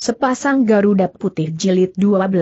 Sepasang Garuda Putih Jilid 12.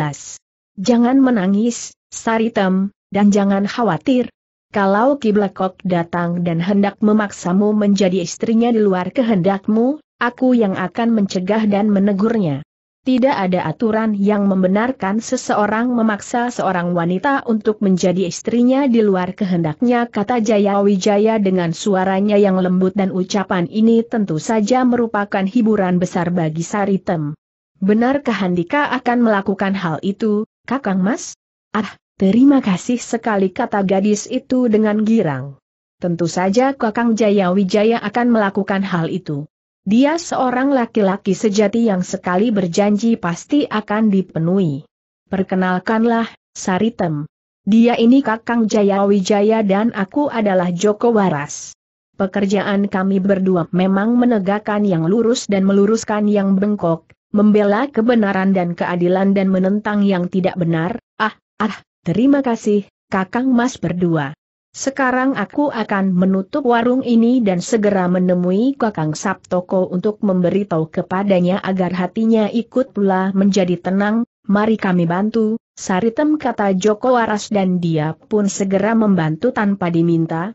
Jangan menangis, Saritem, dan jangan khawatir. Kalau Kiblakok datang dan hendak memaksamu menjadi istrinya di luar kehendakmu, aku yang akan mencegah dan menegurnya. Tidak ada aturan yang membenarkan seseorang memaksa seorang wanita untuk menjadi istrinya di luar kehendaknya kata Jaya Wijaya dengan suaranya yang lembut dan ucapan ini tentu saja merupakan hiburan besar bagi Saritem. Benarkah Handika akan melakukan hal itu, Kakang Mas? Ah, terima kasih sekali kata gadis itu dengan girang. Tentu saja Kakang Jaya Wijaya akan melakukan hal itu. Dia seorang laki-laki sejati yang sekali berjanji pasti akan dipenuhi. Perkenalkanlah, Saritem. Dia ini Kakang Jaya Wijaya dan aku adalah Joko Waras. Pekerjaan kami berdua memang menegakkan yang lurus dan meluruskan yang bengkok, membela kebenaran dan keadilan dan menentang yang tidak benar, ah, ah, terima kasih, kakang mas berdua. Sekarang aku akan menutup warung ini dan segera menemui Kakang Sabtoko untuk memberitahu kepadanya agar hatinya ikut pula menjadi tenang, mari kami bantu, Saritem kata Joko Waras dan dia pun segera membantu tanpa diminta.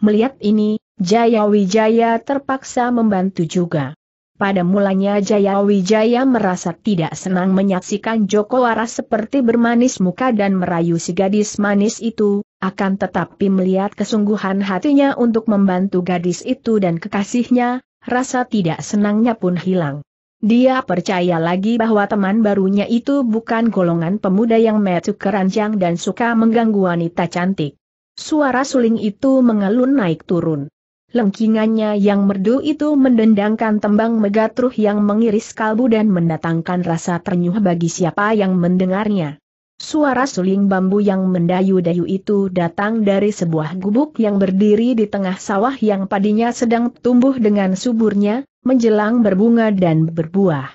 Melihat ini, Jaya Wijaya terpaksa membantu juga. Pada mulanya Jaya Wijaya merasa tidak senang menyaksikan Joko Waras seperti bermanis muka dan merayu si gadis manis itu, akan tetapi melihat kesungguhan hatinya untuk membantu gadis itu dan kekasihnya, rasa tidak senangnya pun hilang. Dia percaya lagi bahwa teman barunya itu bukan golongan pemuda yang metu keranjang dan suka mengganggu wanita cantik. Suara suling itu mengelun naik turun. Lengkingannya yang merdu itu mendendangkan tembang megatruh yang mengiris kalbu dan mendatangkan rasa ternyuh bagi siapa yang mendengarnya. Suara suling bambu yang mendayu-dayu itu datang dari sebuah gubuk yang berdiri di tengah sawah yang padinya sedang tumbuh dengan suburnya, menjelang berbunga dan berbuah.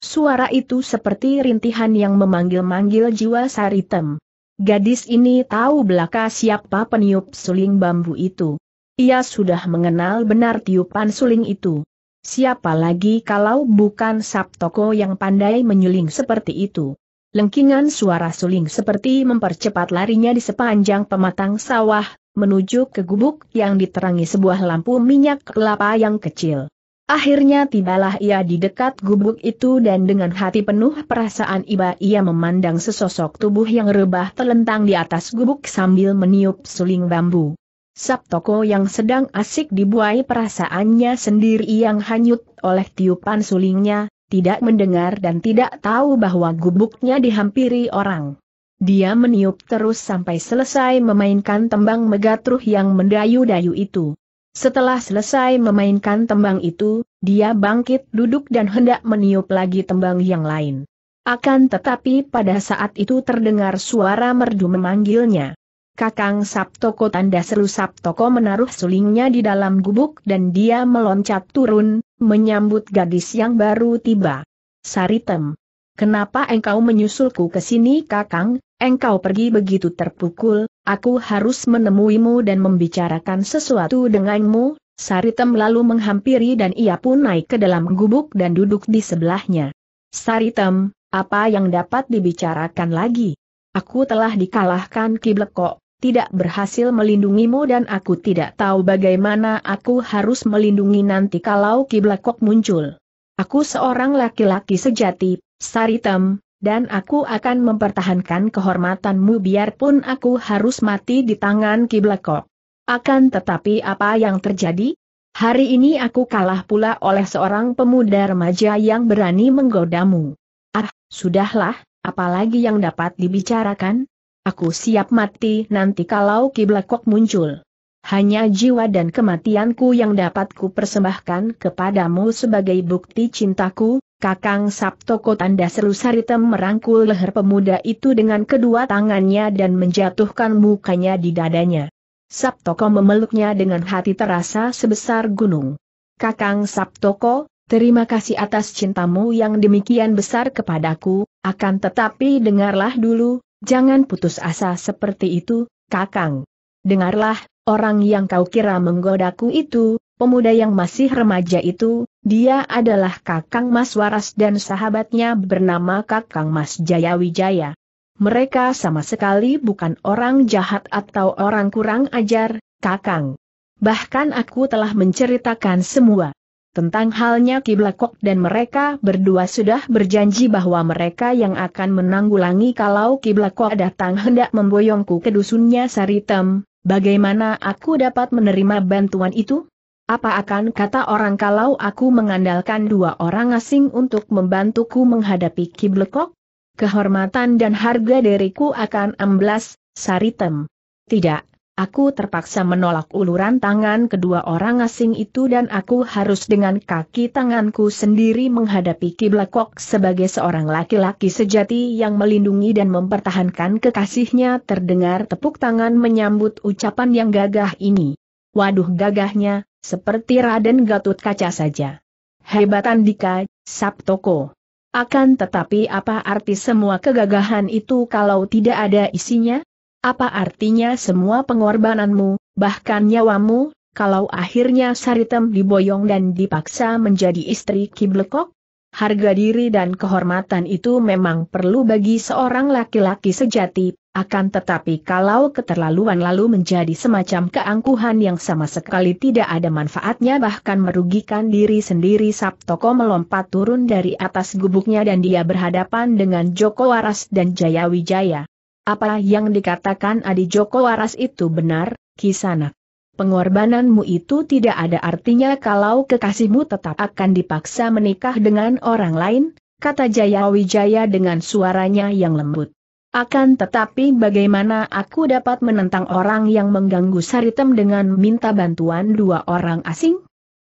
Suara itu seperti rintihan yang memanggil-manggil jiwa saritem. Gadis ini tahu belaka siapa peniup suling bambu itu. Ia sudah mengenal benar tiupan suling itu. Siapa lagi kalau bukan Sabtoko yang pandai menyuling seperti itu. Lengkingan suara suling seperti mempercepat larinya di sepanjang pematang sawah, menuju ke gubuk yang diterangi sebuah lampu minyak kelapa yang kecil. Akhirnya tibalah ia di dekat gubuk itu dan dengan hati penuh perasaan iba ia memandang sesosok tubuh yang rebah telentang di atas gubuk sambil meniup suling bambu. Sabtoko yang sedang asik dibuai perasaannya sendiri yang hanyut oleh tiupan sulingnya, tidak mendengar dan tidak tahu bahwa gubuknya dihampiri orang. Dia meniup terus sampai selesai memainkan tembang megatruh yang mendayu-dayu itu. Setelah selesai memainkan tembang itu, dia bangkit duduk dan hendak meniup lagi tembang yang lain. Akan tetapi pada saat itu terdengar suara merdu memanggilnya. Kakang Sabtoko tanda seru Sabtoko menaruh sulingnya di dalam gubuk dan dia meloncat turun, menyambut gadis yang baru tiba. Saritem. Kenapa engkau menyusulku ke sini kakang, engkau pergi begitu terpukul, aku harus menemuimu dan membicarakan sesuatu denganmu, Saritem lalu menghampiri dan ia pun naik ke dalam gubuk dan duduk di sebelahnya. Saritem, apa yang dapat dibicarakan lagi? Aku telah dikalahkan Kiblekok, tidak berhasil melindungimu dan aku tidak tahu bagaimana aku harus melindungi nanti kalau Kiblakok muncul. Aku seorang laki-laki sejati, Saritem, dan aku akan mempertahankan kehormatanmu biarpun aku harus mati di tangan Kiblakok. Akan tetapi apa yang terjadi? Hari ini aku kalah pula oleh seorang pemuda remaja yang berani menggodamu. Ah, sudahlah, apalagi yang dapat dibicarakan? Aku siap mati nanti kalau kiblakok muncul. Hanya jiwa dan kematianku yang dapat ku persembahkan kepadamu sebagai bukti cintaku, Kakang Sabtoko tanda seru Saritem merangkul leher pemuda itu dengan kedua tangannya dan menjatuhkan mukanya di dadanya. Sabtoko memeluknya dengan hati terasa sebesar gunung. Kakang Sabtoko, terima kasih atas cintamu yang demikian besar kepadaku, akan tetapi dengarlah dulu, Jangan putus asa seperti itu, Kakang. Dengarlah, orang yang kau kira menggodaku itu, pemuda yang masih remaja itu, dia adalah Kakang Mas Waras dan sahabatnya bernama Kakang Mas Jayawijaya. Mereka sama sekali bukan orang jahat atau orang kurang ajar, Kakang. Bahkan aku telah menceritakan semua. Tentang halnya Kiblakok dan mereka berdua sudah berjanji bahwa mereka yang akan menanggulangi kalau Kiblakok datang hendak memboyongku ke dusunnya Saritem, bagaimana aku dapat menerima bantuan itu? Apa akan kata orang kalau aku mengandalkan dua orang asing untuk membantuku menghadapi Kiblakok? Kehormatan dan harga diriku akan amblas, Saritem. Tidak, Aku terpaksa menolak uluran tangan kedua orang asing itu dan aku harus dengan kaki tanganku sendiri menghadapi Kiblakok sebagai seorang laki-laki sejati yang melindungi dan mempertahankan kekasihnya terdengar tepuk tangan menyambut ucapan yang gagah ini. Waduh gagahnya, seperti Raden Gatut Kaca saja. Hebat Andika, Sabtoko. Akan tetapi apa arti semua kegagahan itu kalau tidak ada isinya? Apa artinya semua pengorbananmu, bahkan nyawamu, kalau akhirnya Saritem diboyong dan dipaksa menjadi istri Kiblekok? Harga diri dan kehormatan itu memang perlu bagi seorang laki-laki sejati, akan tetapi kalau keterlaluan lalu menjadi semacam keangkuhan yang sama sekali tidak ada manfaatnya bahkan merugikan diri sendiri Sabtoko melompat turun dari atas gubuknya dan dia berhadapan dengan Joko Waras dan Jaya Wijaya. Apa yang dikatakan Adi Joko Waras itu benar, Kisanak. Pengorbananmu itu tidak ada artinya kalau kekasihmu tetap akan dipaksa menikah dengan orang lain, kata Jaya Wijaya dengan suaranya yang lembut. Akan tetapi bagaimana aku dapat menentang orang yang mengganggu Saritem dengan minta bantuan dua orang asing?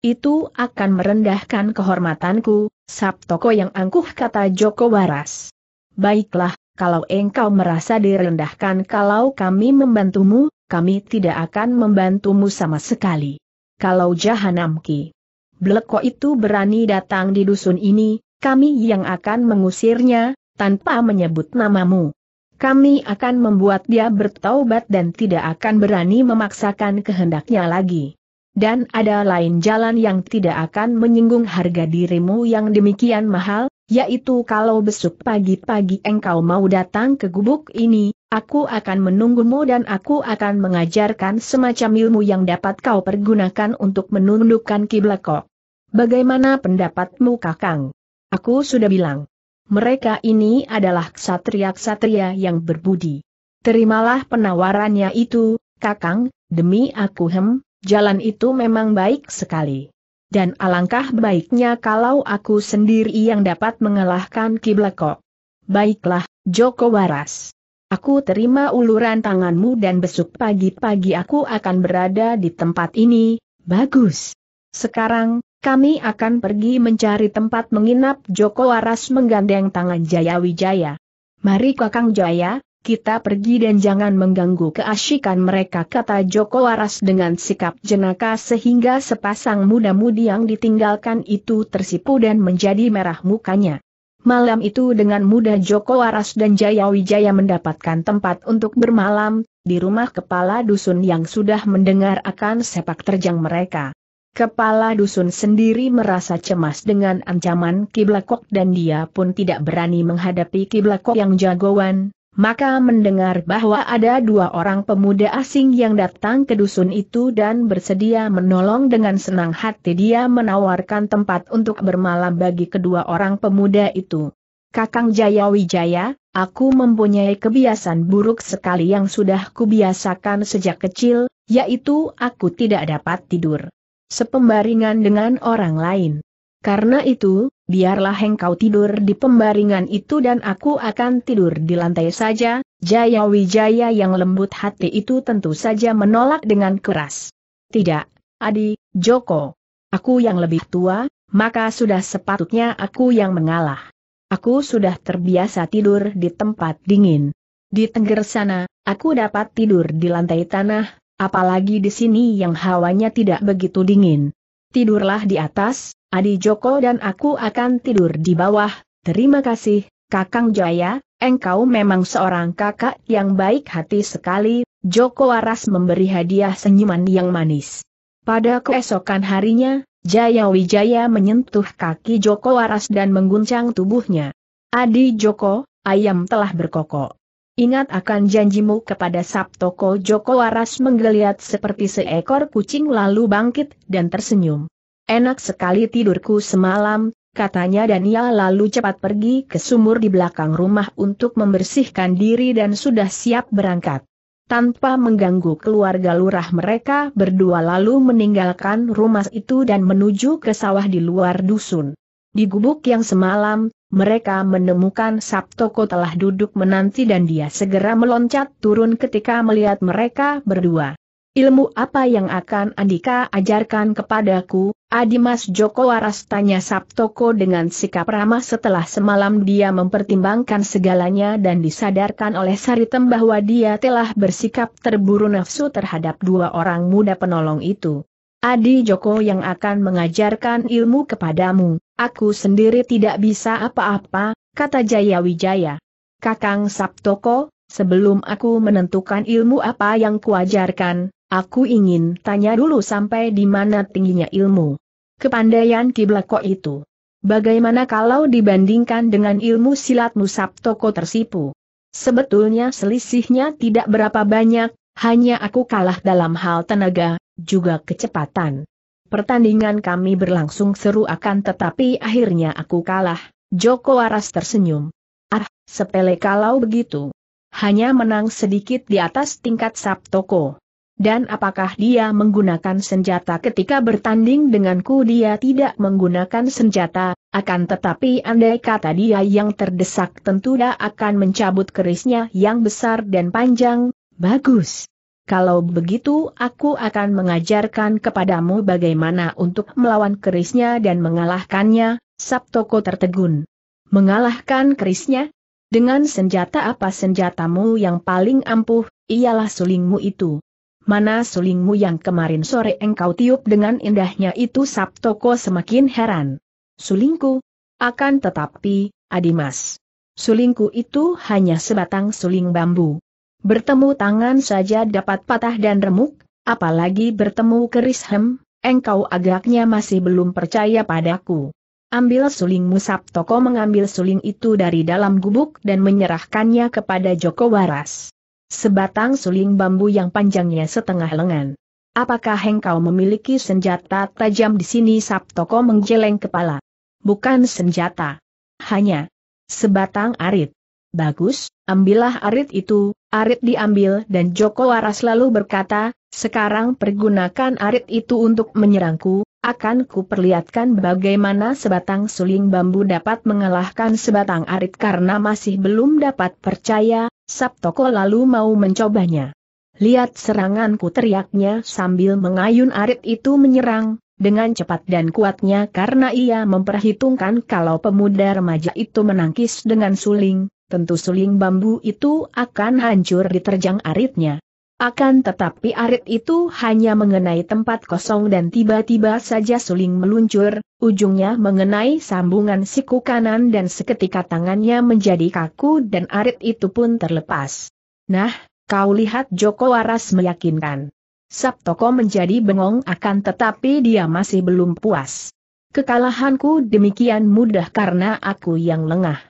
Itu akan merendahkan kehormatanku, Sabtoko yang angkuh kata Joko Waras. Baiklah, kalau engkau merasa direndahkan kalau kami membantumu, kami tidak akan membantumu sama sekali. Kalau Jahanam Ki Bleko itu berani datang di dusun ini, kami yang akan mengusirnya, tanpa menyebut namamu. Kami akan membuat dia bertaubat dan tidak akan berani memaksakan kehendaknya lagi. Dan ada lain jalan yang tidak akan menyinggung harga dirimu yang demikian mahal, yaitu kalau besok pagi-pagi engkau mau datang ke gubuk ini, aku akan menunggumu dan aku akan mengajarkan semacam ilmu yang dapat kau pergunakan untuk menundukkan kiblakok. Bagaimana pendapatmu kakang? Aku sudah bilang. Mereka ini adalah ksatria-ksatria yang berbudi. Terimalah penawarannya itu, kakang, demi aku hem, jalan itu memang baik sekali dan alangkah baiknya kalau aku sendiri yang dapat mengalahkan Kiblakok. Baiklah, Joko Waras. Aku terima uluran tanganmu dan besok pagi-pagi aku akan berada di tempat ini, bagus. Sekarang, kami akan pergi mencari tempat menginap Joko Waras menggandeng tangan Jaya Wijaya. Mari Kakang Jaya, kita pergi dan jangan mengganggu keasyikan mereka kata Joko Waras dengan sikap jenaka sehingga sepasang muda-mudi yang ditinggalkan itu tersipu dan menjadi merah mukanya. Malam itu dengan mudah Joko Waras dan Jaya Wijaya mendapatkan tempat untuk bermalam, di rumah kepala dusun yang sudah mendengar akan sepak terjang mereka. Kepala dusun sendiri merasa cemas dengan ancaman Kiblakok dan dia pun tidak berani menghadapi Kiblakok yang jagoan, maka mendengar bahwa ada dua orang pemuda asing yang datang ke dusun itu dan bersedia menolong dengan senang hati dia menawarkan tempat untuk bermalam bagi kedua orang pemuda itu. Kakang Jaya Wijaya, aku mempunyai kebiasaan buruk sekali yang sudah kubiasakan sejak kecil, yaitu aku tidak dapat tidur sepembaringan dengan orang lain. Karena itu, biarlah engkau tidur di pembaringan itu dan aku akan tidur di lantai saja, Jaya Wijaya yang lembut hati itu tentu saja menolak dengan keras. Tidak, Adi, Joko. Aku yang lebih tua, maka sudah sepatutnya aku yang mengalah. Aku sudah terbiasa tidur di tempat dingin. Di tengger sana, aku dapat tidur di lantai tanah, apalagi di sini yang hawanya tidak begitu dingin. Tidurlah di atas, Adi Joko dan aku akan tidur di bawah, terima kasih, Kakang Jaya, engkau memang seorang kakak yang baik hati sekali, Joko Waras memberi hadiah senyuman yang manis. Pada keesokan harinya, Jaya Wijaya menyentuh kaki Joko Waras dan mengguncang tubuhnya. Adi Joko, ayam telah berkokok. Ingat akan janjimu kepada Sabtoko Joko Waras menggeliat seperti seekor kucing lalu bangkit dan tersenyum. Enak sekali tidurku semalam, katanya Daniel lalu cepat pergi ke sumur di belakang rumah untuk membersihkan diri dan sudah siap berangkat. Tanpa mengganggu keluarga lurah mereka berdua lalu meninggalkan rumah itu dan menuju ke sawah di luar dusun. Di gubuk yang semalam, mereka menemukan Sabtoko telah duduk menanti dan dia segera meloncat turun ketika melihat mereka berdua. Ilmu apa yang akan Andika ajarkan kepadaku, Adimas Joko Waras tanya Sabtoko dengan sikap ramah setelah semalam dia mempertimbangkan segalanya dan disadarkan oleh Saritem bahwa dia telah bersikap terburu nafsu terhadap dua orang muda penolong itu. Adi Joko yang akan mengajarkan ilmu kepadamu, aku sendiri tidak bisa apa-apa, kata Jaya Wijaya. Kakang Sabtoko, sebelum aku menentukan ilmu apa yang kuajarkan, Aku ingin tanya dulu sampai di mana tingginya ilmu. Kepandaian Kiblako itu. Bagaimana kalau dibandingkan dengan ilmu silatmu Sabtoko tersipu? Sebetulnya selisihnya tidak berapa banyak, hanya aku kalah dalam hal tenaga, juga kecepatan. Pertandingan kami berlangsung seru akan tetapi akhirnya aku kalah, Joko Aras tersenyum. Ah, sepele kalau begitu. Hanya menang sedikit di atas tingkat Sabtoko. Dan apakah dia menggunakan senjata ketika bertanding denganku dia tidak menggunakan senjata, akan tetapi andai kata dia yang terdesak tentu dia akan mencabut kerisnya yang besar dan panjang, bagus. Kalau begitu aku akan mengajarkan kepadamu bagaimana untuk melawan kerisnya dan mengalahkannya, Sabtoko tertegun. Mengalahkan kerisnya? Dengan senjata apa senjatamu yang paling ampuh, ialah sulingmu itu. Mana sulingmu yang kemarin sore engkau tiup dengan indahnya itu Sabtoko semakin heran. Sulingku? Akan tetapi, Adimas. Sulingku itu hanya sebatang suling bambu. Bertemu tangan saja dapat patah dan remuk, apalagi bertemu keris hem, engkau agaknya masih belum percaya padaku. Ambil sulingmu Sabtoko mengambil suling itu dari dalam gubuk dan menyerahkannya kepada Joko Waras. Sebatang suling bambu yang panjangnya setengah lengan. Apakah engkau memiliki senjata tajam di sini Sabtoko menggeleng kepala? Bukan senjata. Hanya sebatang arit. Bagus, ambillah arit itu, arit diambil dan Joko Waras lalu berkata, sekarang pergunakan arit itu untuk menyerangku, akan kuperlihatkan bagaimana sebatang suling bambu dapat mengalahkan sebatang arit karena masih belum dapat percaya, Sabtoko lalu mau mencobanya. Lihat seranganku teriaknya sambil mengayun arit itu menyerang, dengan cepat dan kuatnya karena ia memperhitungkan kalau pemuda remaja itu menangkis dengan suling, tentu suling bambu itu akan hancur diterjang aritnya. Akan tetapi arit itu hanya mengenai tempat kosong dan tiba-tiba saja suling meluncur, ujungnya mengenai sambungan siku kanan dan seketika tangannya menjadi kaku dan arit itu pun terlepas. Nah, kau lihat Joko Waras meyakinkan. Sabtoko menjadi bengong akan tetapi dia masih belum puas. Kekalahanku demikian mudah karena aku yang lengah.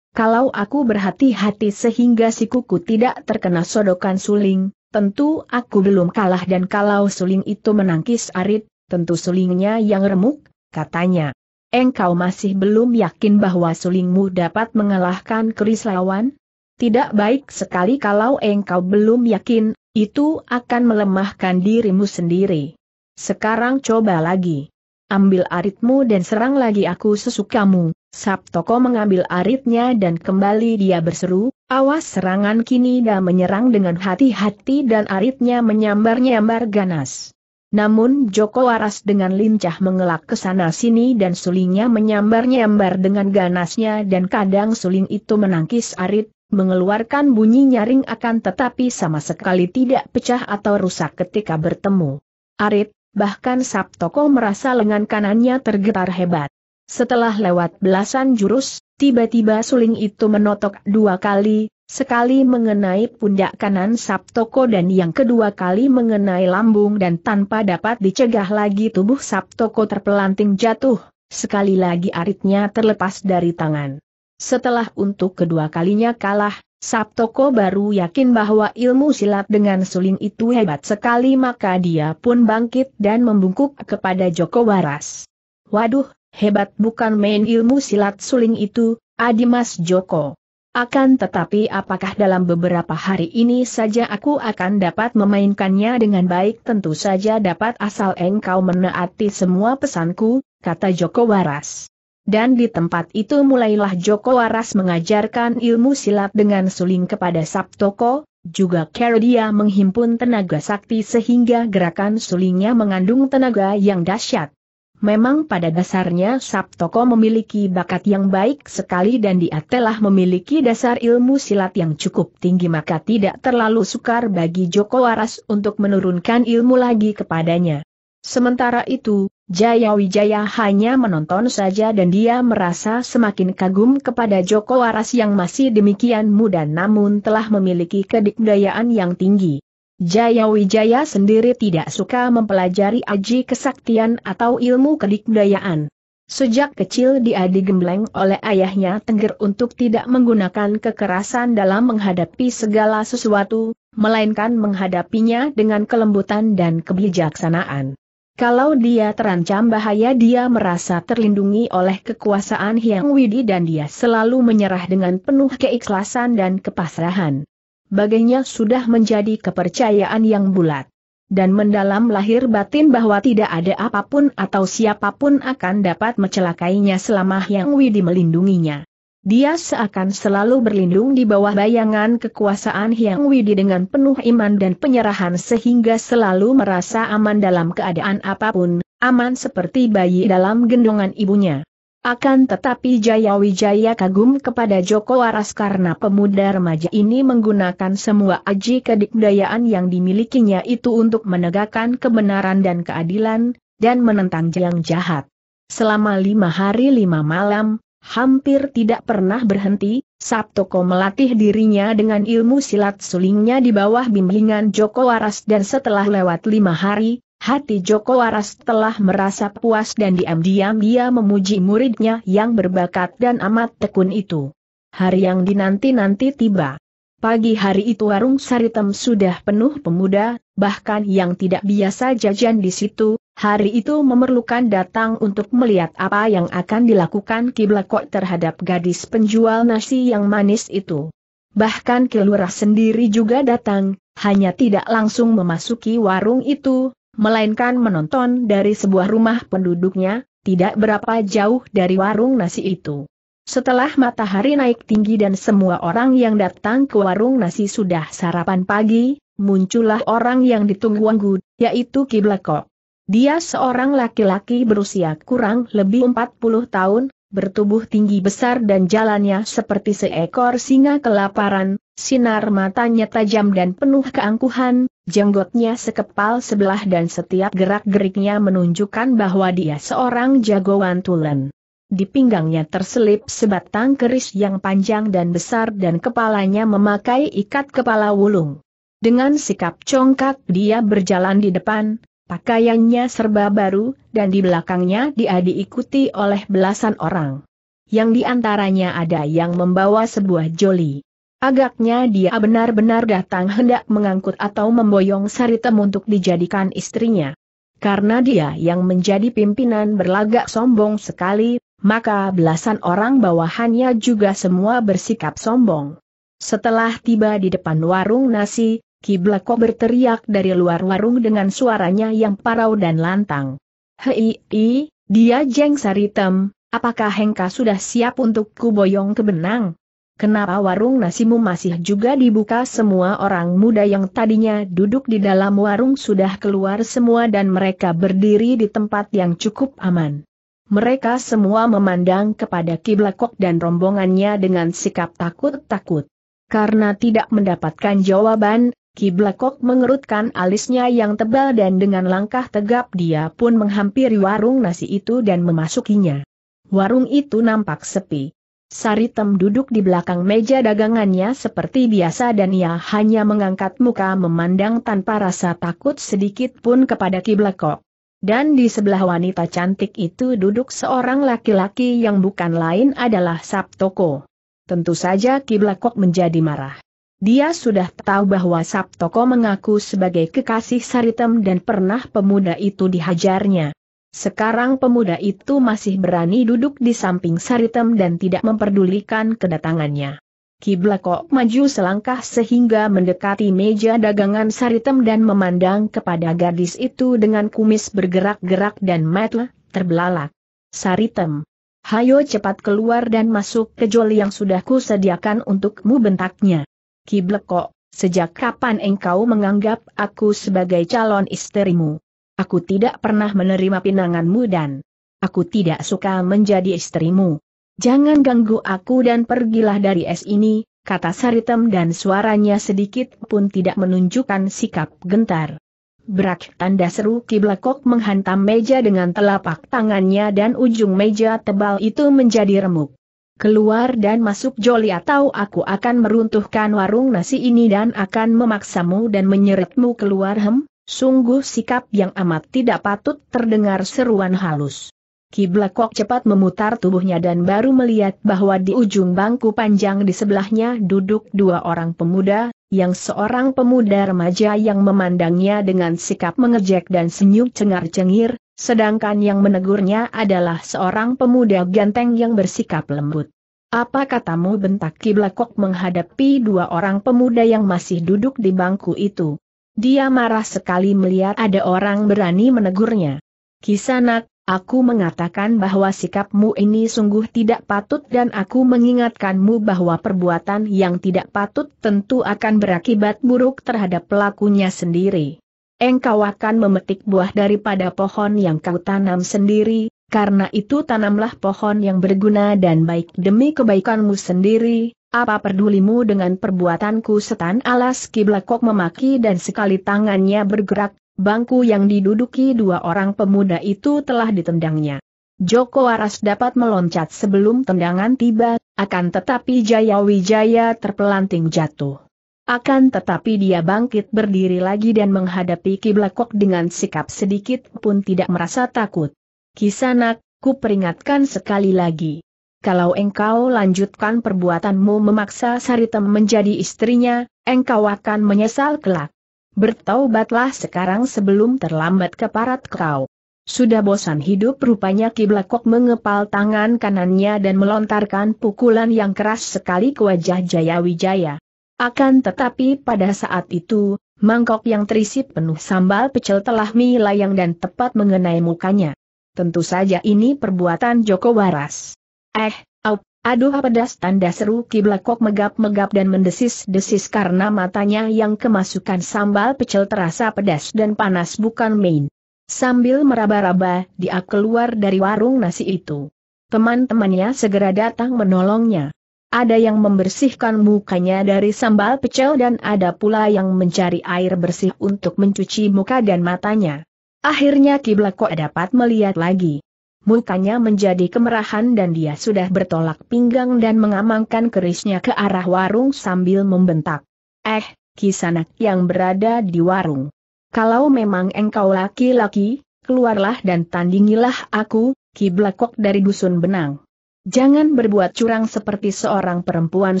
Kalau aku berhati-hati sehingga sikuku tidak terkena sodokan suling, Tentu aku belum kalah dan kalau suling itu menangkis arit, tentu sulingnya yang remuk, katanya. Engkau masih belum yakin bahwa sulingmu dapat mengalahkan keris lawan? Tidak baik sekali kalau engkau belum yakin, itu akan melemahkan dirimu sendiri. Sekarang coba lagi. Ambil aritmu dan serang lagi aku sesukamu. Sabtoko mengambil aritnya dan kembali dia berseru, Awas serangan kini dah menyerang dengan hati-hati dan aritnya menyambar-nyambar ganas. Namun Joko Waras dengan lincah mengelak ke sana sini dan sulingnya menyambar-nyambar dengan ganasnya dan kadang suling itu menangkis arit, mengeluarkan bunyi nyaring akan tetapi sama sekali tidak pecah atau rusak ketika bertemu. Arit, bahkan Sabtoko merasa lengan kanannya tergetar hebat. Setelah lewat belasan jurus, Tiba-tiba suling itu menotok dua kali, sekali mengenai pundak kanan Sabtoko dan yang kedua kali mengenai lambung dan tanpa dapat dicegah lagi tubuh Sabtoko terpelanting jatuh, sekali lagi aritnya terlepas dari tangan. Setelah untuk kedua kalinya kalah, Sabtoko baru yakin bahwa ilmu silat dengan suling itu hebat sekali maka dia pun bangkit dan membungkuk kepada Joko Waras. Waduh, hebat bukan main ilmu silat suling itu, Adimas Joko. Akan tetapi apakah dalam beberapa hari ini saja aku akan dapat memainkannya dengan baik tentu saja dapat asal engkau menaati semua pesanku, kata Joko Waras. Dan di tempat itu mulailah Joko Waras mengajarkan ilmu silat dengan suling kepada Sabtoko, juga Kerodia menghimpun tenaga sakti sehingga gerakan sulingnya mengandung tenaga yang dahsyat. Memang pada dasarnya Sabtoko memiliki bakat yang baik sekali dan dia telah memiliki dasar ilmu silat yang cukup tinggi maka tidak terlalu sukar bagi Joko Waras untuk menurunkan ilmu lagi kepadanya. Sementara itu, Jaya Wijaya hanya menonton saja dan dia merasa semakin kagum kepada Joko Waras yang masih demikian muda namun telah memiliki kedikdayaan yang tinggi. Jaya Wijaya sendiri tidak suka mempelajari aji kesaktian atau ilmu kedikdayaan. Sejak kecil dia digembleng oleh ayahnya Tengger untuk tidak menggunakan kekerasan dalam menghadapi segala sesuatu, melainkan menghadapinya dengan kelembutan dan kebijaksanaan. Kalau dia terancam bahaya dia merasa terlindungi oleh kekuasaan Hyang Widi dan dia selalu menyerah dengan penuh keikhlasan dan kepasrahan bagainya sudah menjadi kepercayaan yang bulat. Dan mendalam lahir batin bahwa tidak ada apapun atau siapapun akan dapat mencelakainya selama Hyang Widi melindunginya. Dia seakan selalu berlindung di bawah bayangan kekuasaan Hyang Widi dengan penuh iman dan penyerahan sehingga selalu merasa aman dalam keadaan apapun, aman seperti bayi dalam gendongan ibunya. Akan tetapi Jaya Wijaya kagum kepada Joko Waras karena pemuda remaja ini menggunakan semua aji kedikdayaan yang dimilikinya itu untuk menegakkan kebenaran dan keadilan, dan menentang yang jahat. Selama lima hari lima malam, hampir tidak pernah berhenti, Sabtoko melatih dirinya dengan ilmu silat sulingnya di bawah bimbingan Joko Waras dan setelah lewat lima hari, Hati Joko Waras telah merasa puas dan diam-diam dia memuji muridnya yang berbakat dan amat tekun itu. Hari yang dinanti-nanti tiba. Pagi hari itu warung Saritem sudah penuh pemuda, bahkan yang tidak biasa jajan di situ, hari itu memerlukan datang untuk melihat apa yang akan dilakukan Kiblakok terhadap gadis penjual nasi yang manis itu. Bahkan Kilurah sendiri juga datang, hanya tidak langsung memasuki warung itu, melainkan menonton dari sebuah rumah penduduknya, tidak berapa jauh dari warung nasi itu. Setelah matahari naik tinggi dan semua orang yang datang ke warung nasi sudah sarapan pagi, muncullah orang yang ditunggu-tunggu, yaitu Kiblakok. Dia seorang laki-laki berusia kurang lebih 40 tahun, bertubuh tinggi besar dan jalannya seperti seekor singa kelaparan, sinar matanya tajam dan penuh keangkuhan, jenggotnya sekepal sebelah dan setiap gerak-geriknya menunjukkan bahwa dia seorang jagoan tulen. Di pinggangnya terselip sebatang keris yang panjang dan besar dan kepalanya memakai ikat kepala wulung. Dengan sikap congkak dia berjalan di depan, Pakaiannya serba baru, dan di belakangnya dia diikuti oleh belasan orang. Yang diantaranya ada yang membawa sebuah joli. Agaknya dia benar-benar datang hendak mengangkut atau memboyong Sarita untuk dijadikan istrinya. Karena dia yang menjadi pimpinan berlagak sombong sekali, maka belasan orang bawahannya juga semua bersikap sombong. Setelah tiba di depan warung nasi, Ki Blako berteriak dari luar warung dengan suaranya yang parau dan lantang. Hei, i, dia jeng saritem, apakah Hengka sudah siap untuk kuboyong ke benang? Kenapa warung nasimu masih juga dibuka semua orang muda yang tadinya duduk di dalam warung sudah keluar semua dan mereka berdiri di tempat yang cukup aman. Mereka semua memandang kepada Kiblakok dan rombongannya dengan sikap takut-takut. Karena tidak mendapatkan jawaban, Ki Blakok mengerutkan alisnya yang tebal dan dengan langkah tegap dia pun menghampiri warung nasi itu dan memasukinya. Warung itu nampak sepi. Saritem duduk di belakang meja dagangannya seperti biasa dan ia hanya mengangkat muka memandang tanpa rasa takut sedikit pun kepada Ki Blakok. Dan di sebelah wanita cantik itu duduk seorang laki-laki yang bukan lain adalah Sabtoko. Tentu saja Ki Blakok menjadi marah. Dia sudah tahu bahwa Sabtoko mengaku sebagai kekasih Saritem dan pernah pemuda itu dihajarnya. Sekarang pemuda itu masih berani duduk di samping Saritem dan tidak memperdulikan kedatangannya. Kiblakok maju selangkah sehingga mendekati meja dagangan Saritem dan memandang kepada gadis itu dengan kumis bergerak-gerak dan mata terbelalak. Saritem, hayo cepat keluar dan masuk ke joli yang sudah kusediakan untukmu bentaknya. Kiblekok, sejak kapan engkau menganggap aku sebagai calon istrimu? Aku tidak pernah menerima pinanganmu dan aku tidak suka menjadi istrimu. Jangan ganggu aku dan pergilah dari es ini, kata Saritem dan suaranya sedikit pun tidak menunjukkan sikap gentar. Brak tanda seru Kiblekok menghantam meja dengan telapak tangannya dan ujung meja tebal itu menjadi remuk. Keluar dan masuk joli atau aku akan meruntuhkan warung nasi ini dan akan memaksamu dan menyeretmu keluar hem, sungguh sikap yang amat tidak patut terdengar seruan halus. Kiblakok cepat memutar tubuhnya dan baru melihat bahwa di ujung bangku panjang di sebelahnya duduk dua orang pemuda, yang seorang pemuda remaja yang memandangnya dengan sikap mengejek dan senyum cengar-cengir, Sedangkan yang menegurnya adalah seorang pemuda ganteng yang bersikap lembut. Apa katamu bentak Kiblakok menghadapi dua orang pemuda yang masih duduk di bangku itu. Dia marah sekali melihat ada orang berani menegurnya. Kisanak, aku mengatakan bahwa sikapmu ini sungguh tidak patut dan aku mengingatkanmu bahwa perbuatan yang tidak patut tentu akan berakibat buruk terhadap pelakunya sendiri engkau akan memetik buah daripada pohon yang kau tanam sendiri, karena itu tanamlah pohon yang berguna dan baik demi kebaikanmu sendiri, apa pedulimu dengan perbuatanku setan alas kiblakok memaki dan sekali tangannya bergerak, bangku yang diduduki dua orang pemuda itu telah ditendangnya. Joko Aras dapat meloncat sebelum tendangan tiba, akan tetapi Jaya Wijaya terpelanting jatuh. Akan tetapi dia bangkit berdiri lagi dan menghadapi Kiblakok dengan sikap sedikit pun tidak merasa takut. Kisanak, ku peringatkan sekali lagi. Kalau engkau lanjutkan perbuatanmu memaksa Saritem menjadi istrinya, engkau akan menyesal kelak. Bertaubatlah sekarang sebelum terlambat keparat kau. Sudah bosan hidup rupanya Kiblakok mengepal tangan kanannya dan melontarkan pukulan yang keras sekali ke wajah Jayawijaya. Akan tetapi pada saat itu, mangkok yang terisi penuh sambal pecel telah melayang dan tepat mengenai mukanya. Tentu saja ini perbuatan Joko Waras. Eh, au, aduh pedas tanda seru kiblakok megap-megap dan mendesis-desis karena matanya yang kemasukan sambal pecel terasa pedas dan panas bukan main. Sambil meraba-raba, dia keluar dari warung nasi itu. Teman-temannya segera datang menolongnya. Ada yang membersihkan mukanya dari sambal pecel dan ada pula yang mencari air bersih untuk mencuci muka dan matanya. Akhirnya Kiblako dapat melihat lagi. Mukanya menjadi kemerahan dan dia sudah bertolak pinggang dan mengamankan kerisnya ke arah warung sambil membentak. Eh, kisanak yang berada di warung. Kalau memang engkau laki-laki, keluarlah dan tandingilah aku, Kiblakok dari Dusun Benang. Jangan berbuat curang seperti seorang perempuan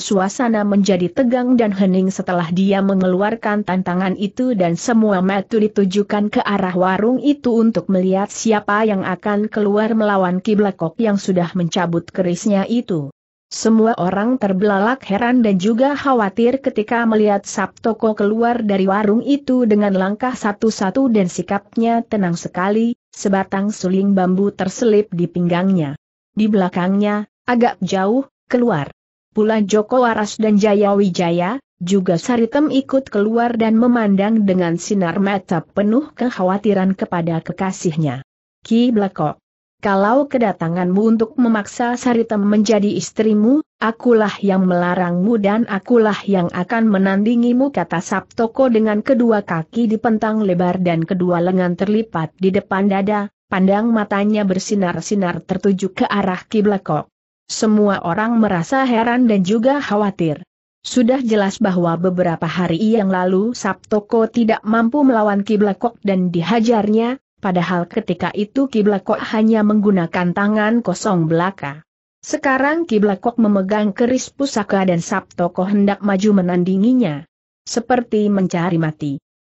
suasana menjadi tegang dan hening setelah dia mengeluarkan tantangan itu dan semua metu ditujukan ke arah warung itu untuk melihat siapa yang akan keluar melawan Kiblakok yang sudah mencabut kerisnya itu. Semua orang terbelalak heran dan juga khawatir ketika melihat Sabtoko keluar dari warung itu dengan langkah satu-satu dan sikapnya tenang sekali, sebatang suling bambu terselip di pinggangnya. Di belakangnya, agak jauh, keluar. Pula Joko Waras dan Jaya Wijaya, juga Saritem ikut keluar dan memandang dengan sinar mata penuh kekhawatiran kepada kekasihnya. Ki Blakok. Kalau kedatanganmu untuk memaksa Saritem menjadi istrimu, akulah yang melarangmu dan akulah yang akan menandingimu kata Sabtoko dengan kedua kaki dipentang lebar dan kedua lengan terlipat di depan dada, pandang matanya bersinar-sinar tertuju ke arah Kiblakok. Semua orang merasa heran dan juga khawatir. Sudah jelas bahwa beberapa hari yang lalu Sabtoko tidak mampu melawan Kiblakok dan dihajarnya, padahal ketika itu Kiblakok hanya menggunakan tangan kosong belaka. Sekarang Kiblakok memegang keris pusaka dan Sabtoko hendak maju menandinginya. Seperti mencari mati.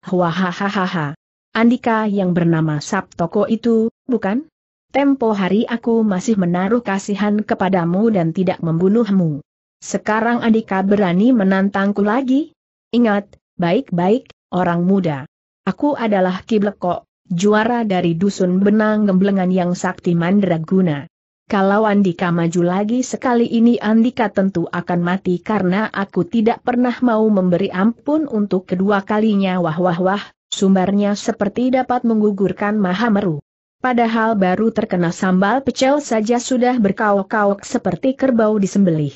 Wahahahaha. Andika yang bernama Sabtoko itu, bukan? Tempo hari aku masih menaruh kasihan kepadamu dan tidak membunuhmu. Sekarang Andika berani menantangku lagi? Ingat, baik-baik, orang muda. Aku adalah Kibleko, juara dari dusun benang gemblengan yang sakti mandraguna. Kalau Andika maju lagi sekali ini Andika tentu akan mati karena aku tidak pernah mau memberi ampun untuk kedua kalinya wah wah wah, sumbarnya seperti dapat menggugurkan maha meru. Padahal baru terkena sambal pecel saja sudah berkauk-kauk seperti kerbau disembelih.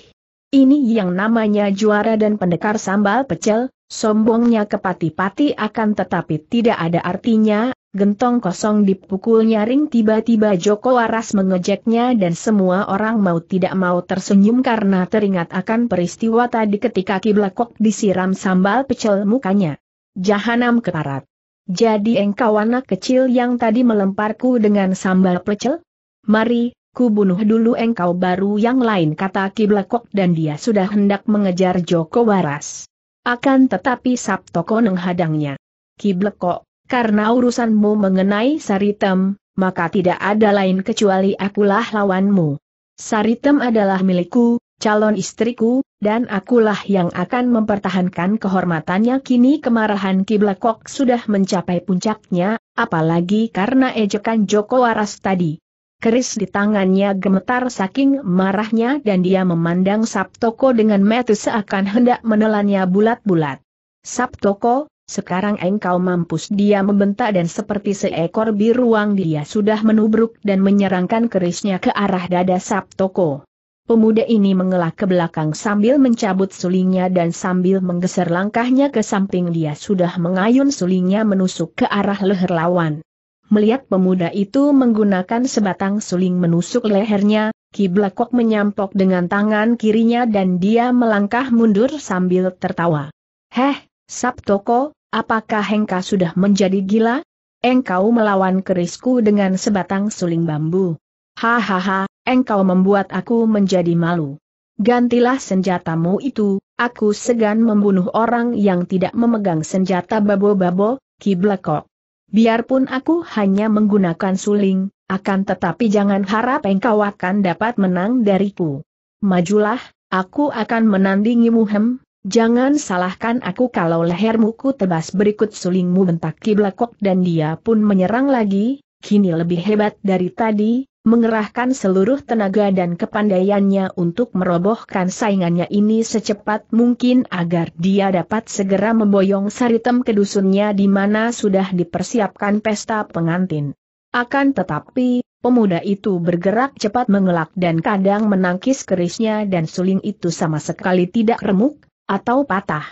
Ini yang namanya juara dan pendekar sambal pecel, sombongnya kepati-pati akan tetapi tidak ada artinya, gentong kosong dipukul nyaring tiba-tiba Joko Waras mengejeknya dan semua orang mau tidak mau tersenyum karena teringat akan peristiwa tadi ketika Kiblakok disiram sambal pecel mukanya. Jahanam keparat. Jadi engkau anak kecil yang tadi melemparku dengan sambal pecel? Mari, ku bunuh dulu engkau baru yang lain kata Ki Blekok dan dia sudah hendak mengejar Joko Waras. Akan tetapi Sabtoko menghadangnya. Blekok, karena urusanmu mengenai Saritem, maka tidak ada lain kecuali akulah lawanmu. Saritem adalah milikku, calon istriku, dan akulah yang akan mempertahankan kehormatannya kini kemarahan Kiblakok sudah mencapai puncaknya, apalagi karena ejekan Joko Waras tadi. Keris di tangannya gemetar saking marahnya dan dia memandang Sabtoko dengan mata seakan hendak menelannya bulat-bulat. Sabtoko, sekarang engkau mampus dia membentak dan seperti seekor biruang dia sudah menubruk dan menyerangkan kerisnya ke arah dada Sabtoko. Pemuda ini mengelak ke belakang sambil mencabut sulingnya dan sambil menggeser langkahnya ke samping dia sudah mengayun sulingnya menusuk ke arah leher lawan. Melihat pemuda itu menggunakan sebatang suling menusuk lehernya, Ki Blakok menyampok dengan tangan kirinya dan dia melangkah mundur sambil tertawa. Heh, Sabtoko, apakah Hengka sudah menjadi gila? Engkau melawan kerisku dengan sebatang suling bambu. Hahaha, engkau membuat aku menjadi malu. Gantilah senjatamu itu, aku segan membunuh orang yang tidak memegang senjata babo-babo, kiblekok. Biarpun aku hanya menggunakan suling, akan tetapi jangan harap engkau akan dapat menang dariku. Majulah, aku akan menandingimu hem, jangan salahkan aku kalau lehermu ku tebas berikut sulingmu bentak kiblekok dan dia pun menyerang lagi, kini lebih hebat dari tadi, mengerahkan seluruh tenaga dan kepandaiannya untuk merobohkan saingannya ini secepat mungkin agar dia dapat segera memboyong saritem ke dusunnya di mana sudah dipersiapkan pesta pengantin. Akan tetapi, pemuda itu bergerak cepat mengelak dan kadang menangkis kerisnya dan suling itu sama sekali tidak remuk, atau patah.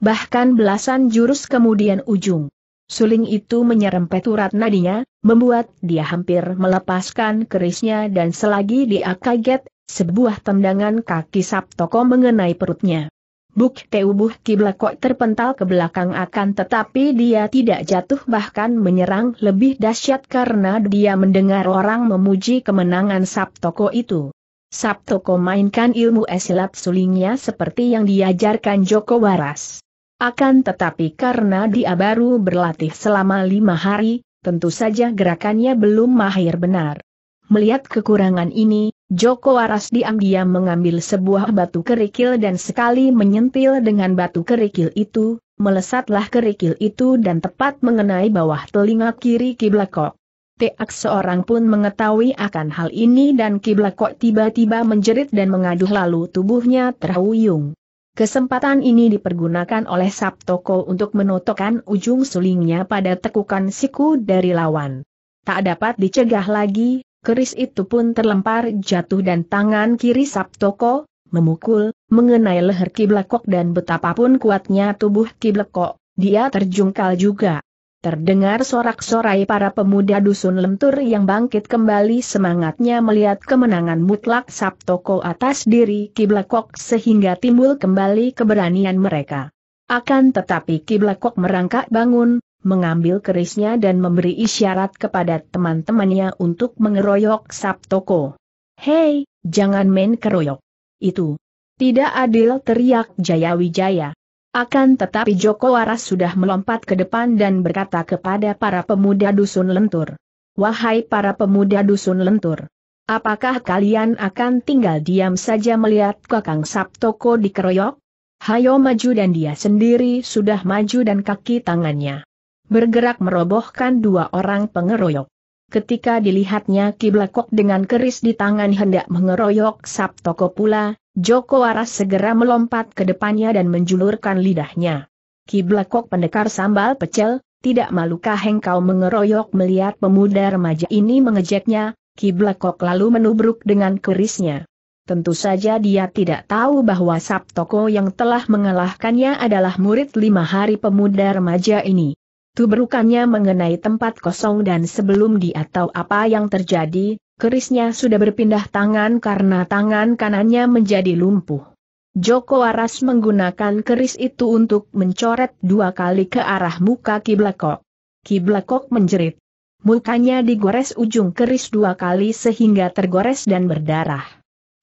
Bahkan belasan jurus kemudian ujung. Suling itu menyerempet urat nadinya, membuat dia hampir melepaskan kerisnya dan selagi dia kaget, sebuah tendangan kaki Sabtoko mengenai perutnya. Buk Teubuh Kiblakok terpental ke belakang akan tetapi dia tidak jatuh bahkan menyerang lebih dahsyat karena dia mendengar orang memuji kemenangan Sabtoko itu. Sabtoko mainkan ilmu esilat sulingnya seperti yang diajarkan Joko Waras. Akan tetapi karena dia baru berlatih selama lima hari, tentu saja gerakannya belum mahir benar. Melihat kekurangan ini, Joko Waras diam-diam mengambil sebuah batu kerikil dan sekali menyentil dengan batu kerikil itu, melesatlah kerikil itu dan tepat mengenai bawah telinga kiri Kiblakok. Teak seorang pun mengetahui akan hal ini dan Kiblakok tiba-tiba menjerit dan mengaduh lalu tubuhnya terhuyung. Kesempatan ini dipergunakan oleh Sabtoko untuk menotokkan ujung sulingnya pada tekukan siku dari lawan. Tak dapat dicegah lagi, keris itu pun terlempar jatuh dan tangan kiri Sabtoko, memukul, mengenai leher Kiblekok dan betapapun kuatnya tubuh Kiblekok, dia terjungkal juga. Terdengar sorak-sorai para pemuda dusun lentur yang bangkit kembali semangatnya melihat kemenangan mutlak Sabtoko atas diri Kiblakok sehingga timbul kembali keberanian mereka. Akan tetapi Kiblakok merangkak bangun, mengambil kerisnya dan memberi isyarat kepada teman-temannya untuk mengeroyok Sabtoko. Hei, jangan main keroyok. Itu. Tidak adil teriak Jayawijaya. Akan tetapi Joko Waras sudah melompat ke depan dan berkata kepada para pemuda dusun lentur. Wahai para pemuda dusun lentur. Apakah kalian akan tinggal diam saja melihat Kakang Sabtoko dikeroyok? Hayo maju dan dia sendiri sudah maju dan kaki tangannya bergerak merobohkan dua orang pengeroyok. Ketika dilihatnya Kiblakok dengan keris di tangan hendak mengeroyok Sabtoko pula, Joko Waras segera melompat ke depannya dan menjulurkan lidahnya. Ki Blekok pendekar sambal pecel, tidak malukah engkau mengeroyok melihat pemuda remaja ini mengejeknya, Ki Blekok lalu menubruk dengan kerisnya. Tentu saja dia tidak tahu bahwa Sabtoko yang telah mengalahkannya adalah murid lima hari pemuda remaja ini. Tubrukannya mengenai tempat kosong dan sebelum dia tahu apa yang terjadi, kerisnya sudah berpindah tangan karena tangan kanannya menjadi lumpuh. Joko Aras menggunakan keris itu untuk mencoret dua kali ke arah muka Kiblakok. Kiblakok menjerit. Mukanya digores ujung keris dua kali sehingga tergores dan berdarah.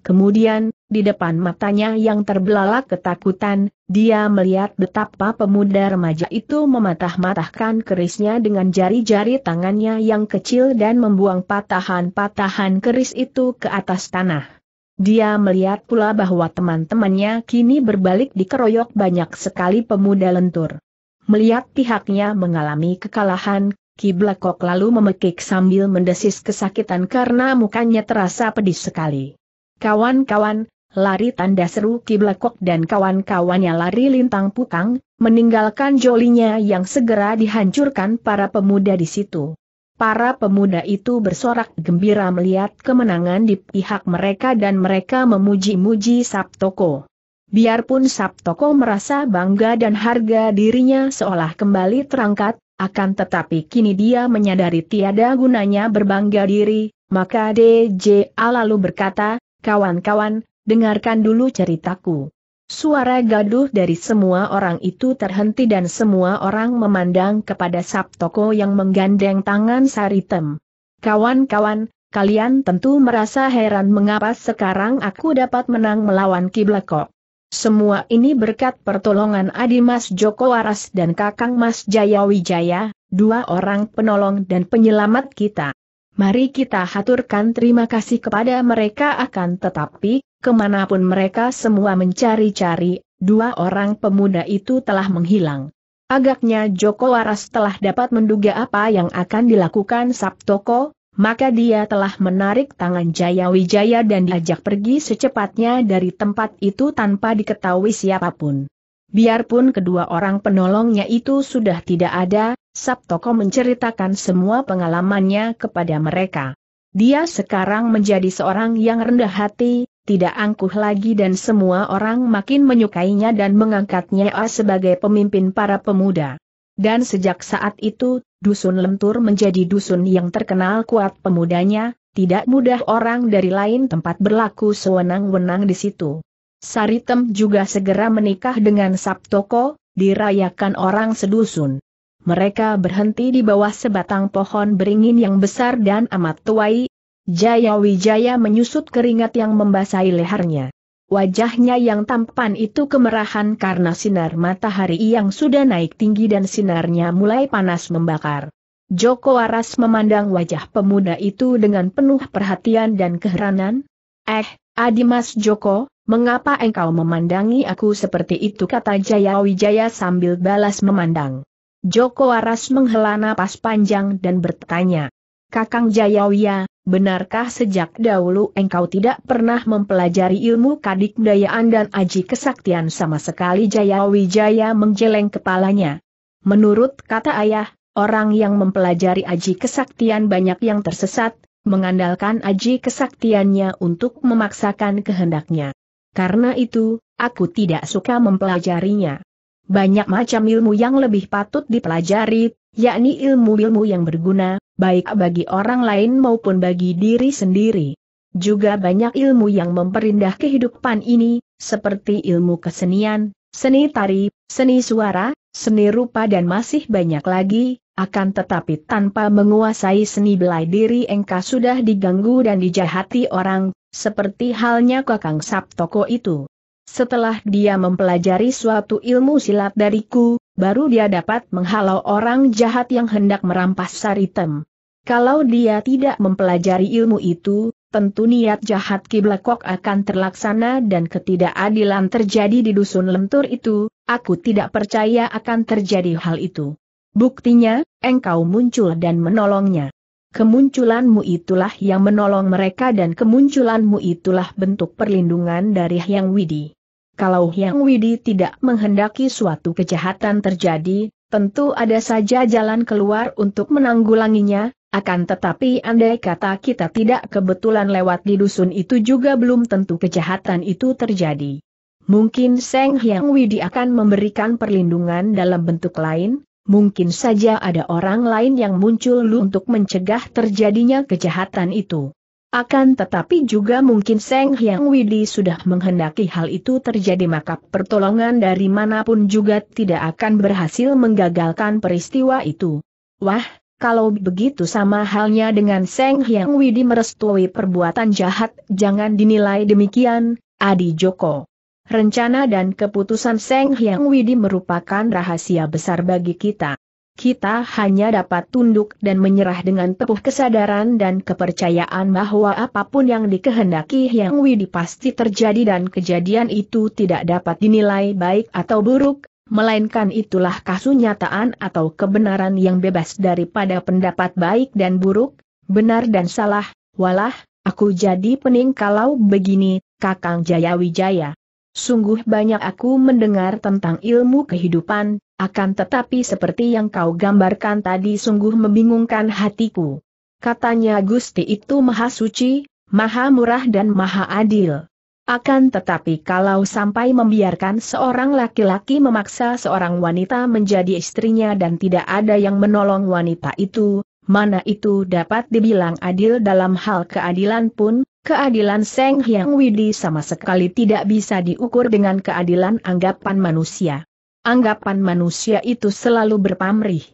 Kemudian, di depan matanya yang terbelalak ketakutan, dia melihat betapa pemuda remaja itu mematah-matahkan kerisnya dengan jari-jari tangannya yang kecil dan membuang patahan-patahan keris itu ke atas tanah. Dia melihat pula bahwa teman-temannya kini berbalik dikeroyok banyak sekali pemuda lentur. Melihat pihaknya mengalami kekalahan, Ki kok lalu memekik sambil mendesis kesakitan karena mukanya terasa pedih sekali. Kawan-kawan, lari tanda seru Kiblakok dan kawan-kawannya lari lintang pukang, meninggalkan jolinya yang segera dihancurkan para pemuda di situ. Para pemuda itu bersorak gembira melihat kemenangan di pihak mereka dan mereka memuji-muji Sabtoko. Biarpun Sabtoko merasa bangga dan harga dirinya seolah kembali terangkat, akan tetapi kini dia menyadari tiada gunanya berbangga diri, maka DJ lalu berkata, kawan-kawan, dengarkan dulu ceritaku. Suara gaduh dari semua orang itu terhenti dan semua orang memandang kepada Sabtoko yang menggandeng tangan Saritem. Kawan-kawan, kalian tentu merasa heran mengapa sekarang aku dapat menang melawan Kiblakok. Semua ini berkat pertolongan Adi Mas Joko Waras dan Kakang Mas Jayawijaya, dua orang penolong dan penyelamat kita. Mari kita haturkan terima kasih kepada mereka akan tetapi, Kemanapun mereka semua mencari-cari, dua orang pemuda itu telah menghilang. Agaknya Joko Waras telah dapat menduga apa yang akan dilakukan Sabtoko, maka dia telah menarik tangan Jaya Wijaya dan diajak pergi secepatnya dari tempat itu tanpa diketahui siapapun. Biarpun kedua orang penolongnya itu sudah tidak ada, Sabtoko menceritakan semua pengalamannya kepada mereka. Dia sekarang menjadi seorang yang rendah hati, tidak angkuh lagi dan semua orang makin menyukainya dan mengangkatnya sebagai pemimpin para pemuda. Dan sejak saat itu, Dusun Lentur menjadi dusun yang terkenal kuat pemudanya, tidak mudah orang dari lain tempat berlaku sewenang-wenang di situ. Saritem juga segera menikah dengan Sabtoko, dirayakan orang sedusun. Mereka berhenti di bawah sebatang pohon beringin yang besar dan amat tuai, Jaya Wijaya menyusut keringat yang membasahi lehernya. Wajahnya yang tampan itu kemerahan karena sinar matahari yang sudah naik tinggi dan sinarnya mulai panas membakar. Joko Aras memandang wajah pemuda itu dengan penuh perhatian dan keheranan. Eh, Adimas Joko, mengapa engkau memandangi aku seperti itu kata Jaya Wijaya sambil balas memandang. Joko Aras menghela napas panjang dan bertanya. Kakang Jayawiya, benarkah sejak dahulu engkau tidak pernah mempelajari ilmu kadikdayaan dan aji kesaktian sama sekali Jayawijaya menjeleng kepalanya. Menurut kata ayah, orang yang mempelajari aji kesaktian banyak yang tersesat, mengandalkan aji kesaktiannya untuk memaksakan kehendaknya. Karena itu, aku tidak suka mempelajarinya. Banyak macam ilmu yang lebih patut dipelajari, yakni ilmu-ilmu yang berguna, baik bagi orang lain maupun bagi diri sendiri. Juga banyak ilmu yang memperindah kehidupan ini, seperti ilmu kesenian, seni tari, seni suara, seni rupa dan masih banyak lagi, akan tetapi tanpa menguasai seni belai diri engkau sudah diganggu dan dijahati orang, seperti halnya Kakang Sabtoko itu. Setelah dia mempelajari suatu ilmu silat dariku, baru dia dapat menghalau orang jahat yang hendak merampas Saritem. Kalau dia tidak mempelajari ilmu itu, tentu niat jahat Kiblakok akan terlaksana dan ketidakadilan terjadi di dusun lentur itu, aku tidak percaya akan terjadi hal itu. Buktinya, engkau muncul dan menolongnya. Kemunculanmu itulah yang menolong mereka dan kemunculanmu itulah bentuk perlindungan dari Hyang Widi kalau Hyang Widi tidak menghendaki suatu kejahatan terjadi, tentu ada saja jalan keluar untuk menanggulanginya, akan tetapi andai kata kita tidak kebetulan lewat di dusun itu juga belum tentu kejahatan itu terjadi. Mungkin Seng Hyang Widi akan memberikan perlindungan dalam bentuk lain, mungkin saja ada orang lain yang muncul untuk mencegah terjadinya kejahatan itu. Akan tetapi juga mungkin Seng Hyang Widi sudah menghendaki hal itu terjadi maka pertolongan dari manapun juga tidak akan berhasil menggagalkan peristiwa itu. Wah, kalau begitu sama halnya dengan Seng Hyang Widi merestui perbuatan jahat, jangan dinilai demikian, Adi Joko. Rencana dan keputusan Seng Hyang Widi merupakan rahasia besar bagi kita kita hanya dapat tunduk dan menyerah dengan tepuh kesadaran dan kepercayaan bahwa apapun yang dikehendaki Yang Widi pasti terjadi dan kejadian itu tidak dapat dinilai baik atau buruk, melainkan itulah kasunyataan atau kebenaran yang bebas daripada pendapat baik dan buruk, benar dan salah, walah, aku jadi pening kalau begini, Kakang Jayawijaya. Sungguh banyak aku mendengar tentang ilmu kehidupan, akan tetapi seperti yang kau gambarkan tadi sungguh membingungkan hatiku. Katanya Gusti itu maha suci, maha murah dan maha adil. Akan tetapi kalau sampai membiarkan seorang laki-laki memaksa seorang wanita menjadi istrinya dan tidak ada yang menolong wanita itu, mana itu dapat dibilang adil dalam hal keadilan pun, Keadilan Seng Hyang Widi sama sekali tidak bisa diukur dengan keadilan anggapan manusia. Anggapan manusia itu selalu berpamrih.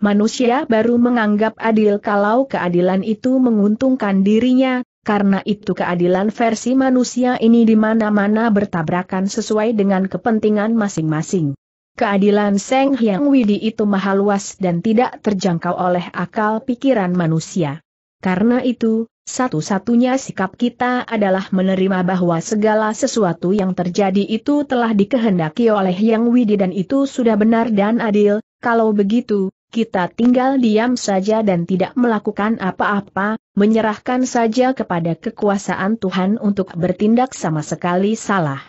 Manusia baru menganggap adil kalau keadilan itu menguntungkan dirinya, karena itu keadilan versi manusia ini di mana-mana bertabrakan sesuai dengan kepentingan masing-masing. Keadilan Seng Hyang Widi itu mahal luas dan tidak terjangkau oleh akal pikiran manusia. Karena itu, satu-satunya sikap kita adalah menerima bahwa segala sesuatu yang terjadi itu telah dikehendaki oleh Yang Widi dan itu sudah benar dan adil, kalau begitu, kita tinggal diam saja dan tidak melakukan apa-apa, menyerahkan saja kepada kekuasaan Tuhan untuk bertindak sama sekali salah.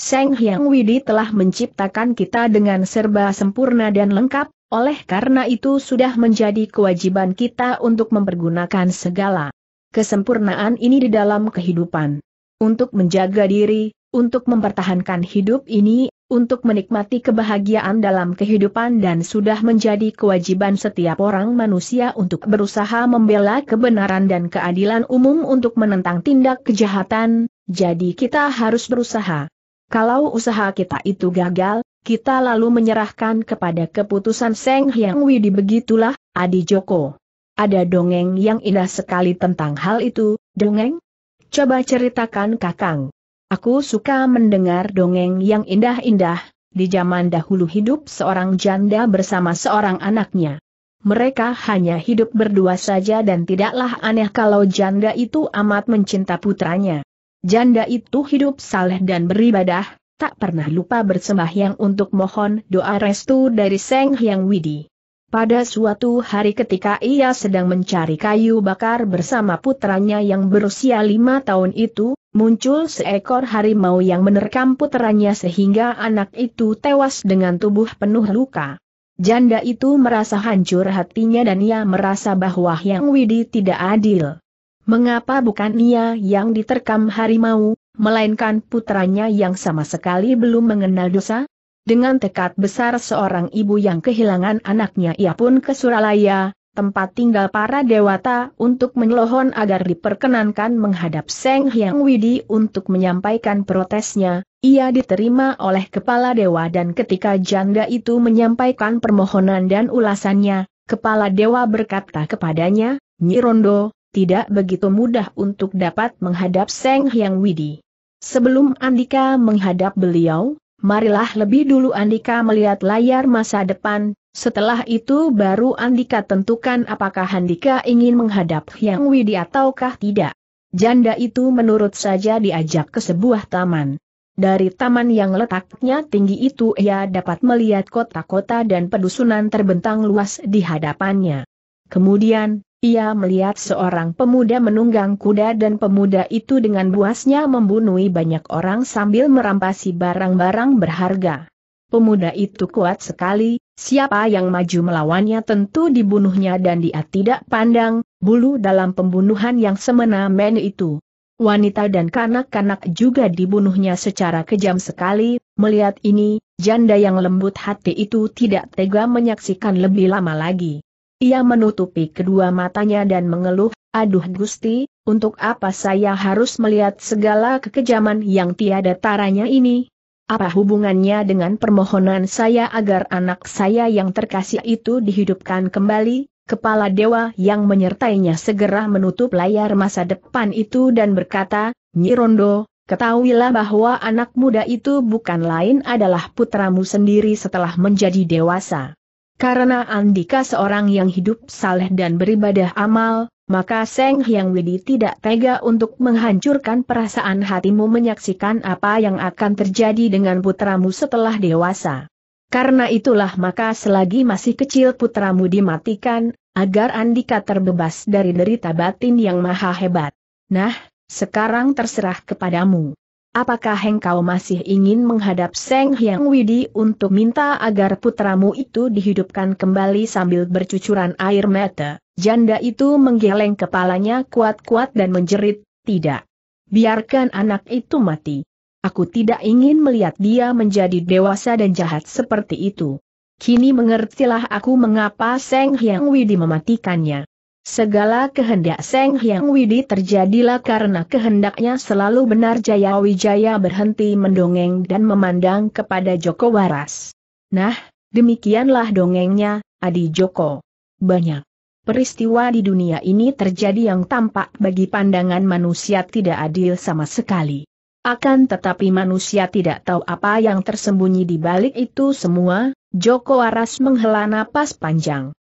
Seng Hyang Widi telah menciptakan kita dengan serba sempurna dan lengkap, oleh karena itu sudah menjadi kewajiban kita untuk mempergunakan segala kesempurnaan ini di dalam kehidupan. Untuk menjaga diri, untuk mempertahankan hidup ini, untuk menikmati kebahagiaan dalam kehidupan dan sudah menjadi kewajiban setiap orang manusia untuk berusaha membela kebenaran dan keadilan umum untuk menentang tindak kejahatan, jadi kita harus berusaha. Kalau usaha kita itu gagal, kita lalu menyerahkan kepada keputusan Seng Hyang Widi begitulah, Adi Joko. Ada dongeng yang indah sekali tentang hal itu, dongeng? Coba ceritakan kakang. Aku suka mendengar dongeng yang indah-indah, di zaman dahulu hidup seorang janda bersama seorang anaknya. Mereka hanya hidup berdua saja dan tidaklah aneh kalau janda itu amat mencinta putranya. Janda itu hidup saleh dan beribadah, tak pernah lupa bersembahyang untuk mohon doa restu dari Seng Hyang Widi. Pada suatu hari ketika ia sedang mencari kayu bakar bersama putranya yang berusia lima tahun itu, muncul seekor harimau yang menerkam putranya sehingga anak itu tewas dengan tubuh penuh luka. Janda itu merasa hancur hatinya dan ia merasa bahwa Yang Widi tidak adil. Mengapa bukan ia yang diterkam harimau, melainkan putranya yang sama sekali belum mengenal dosa? Dengan tekad besar seorang ibu yang kehilangan anaknya ia pun ke Suralaya, tempat tinggal para dewata untuk menelohon agar diperkenankan menghadap Seng Hyang Widi untuk menyampaikan protesnya, ia diterima oleh kepala dewa dan ketika janda itu menyampaikan permohonan dan ulasannya, kepala dewa berkata kepadanya, Nyirondo, tidak begitu mudah untuk dapat menghadap Seng Hyang Widi. Sebelum Andika menghadap beliau, Marilah lebih dulu Andika melihat layar masa depan, setelah itu baru Andika tentukan apakah Andika ingin menghadap Hyang Widi ataukah tidak. Janda itu menurut saja diajak ke sebuah taman. Dari taman yang letaknya tinggi itu ia dapat melihat kota-kota dan pedusunan terbentang luas di hadapannya. Kemudian, ia melihat seorang pemuda menunggang kuda dan pemuda itu dengan buasnya membunuhi banyak orang sambil merampasi barang-barang berharga. Pemuda itu kuat sekali, siapa yang maju melawannya tentu dibunuhnya dan dia tidak pandang, bulu dalam pembunuhan yang semena-mena itu. Wanita dan kanak-kanak juga dibunuhnya secara kejam sekali, melihat ini, janda yang lembut hati itu tidak tega menyaksikan lebih lama lagi. Ia menutupi kedua matanya dan mengeluh, aduh Gusti, untuk apa saya harus melihat segala kekejaman yang tiada taranya ini? Apa hubungannya dengan permohonan saya agar anak saya yang terkasih itu dihidupkan kembali? Kepala dewa yang menyertainya segera menutup layar masa depan itu dan berkata, "Nyirondo, ketahuilah bahwa anak muda itu bukan lain adalah putramu sendiri setelah menjadi dewasa. Karena Andika seorang yang hidup saleh dan beribadah amal, maka Seng Hyang Widi tidak tega untuk menghancurkan perasaan hatimu menyaksikan apa yang akan terjadi dengan putramu setelah dewasa. Karena itulah maka selagi masih kecil putramu dimatikan, agar Andika terbebas dari derita batin yang maha hebat. Nah, sekarang terserah kepadamu apakah engkau masih ingin menghadap Seng Hyang Widi untuk minta agar putramu itu dihidupkan kembali sambil bercucuran air mata? Janda itu menggeleng kepalanya kuat-kuat dan menjerit, tidak. Biarkan anak itu mati. Aku tidak ingin melihat dia menjadi dewasa dan jahat seperti itu. Kini mengertilah aku mengapa Seng Hyang Widi mematikannya. Segala kehendak Seng Hyang Widi terjadilah karena kehendaknya selalu benar Jaya Wijaya berhenti mendongeng dan memandang kepada Joko Waras. Nah, demikianlah dongengnya, Adi Joko. Banyak peristiwa di dunia ini terjadi yang tampak bagi pandangan manusia tidak adil sama sekali. Akan tetapi manusia tidak tahu apa yang tersembunyi di balik itu semua, Joko Waras menghela napas panjang.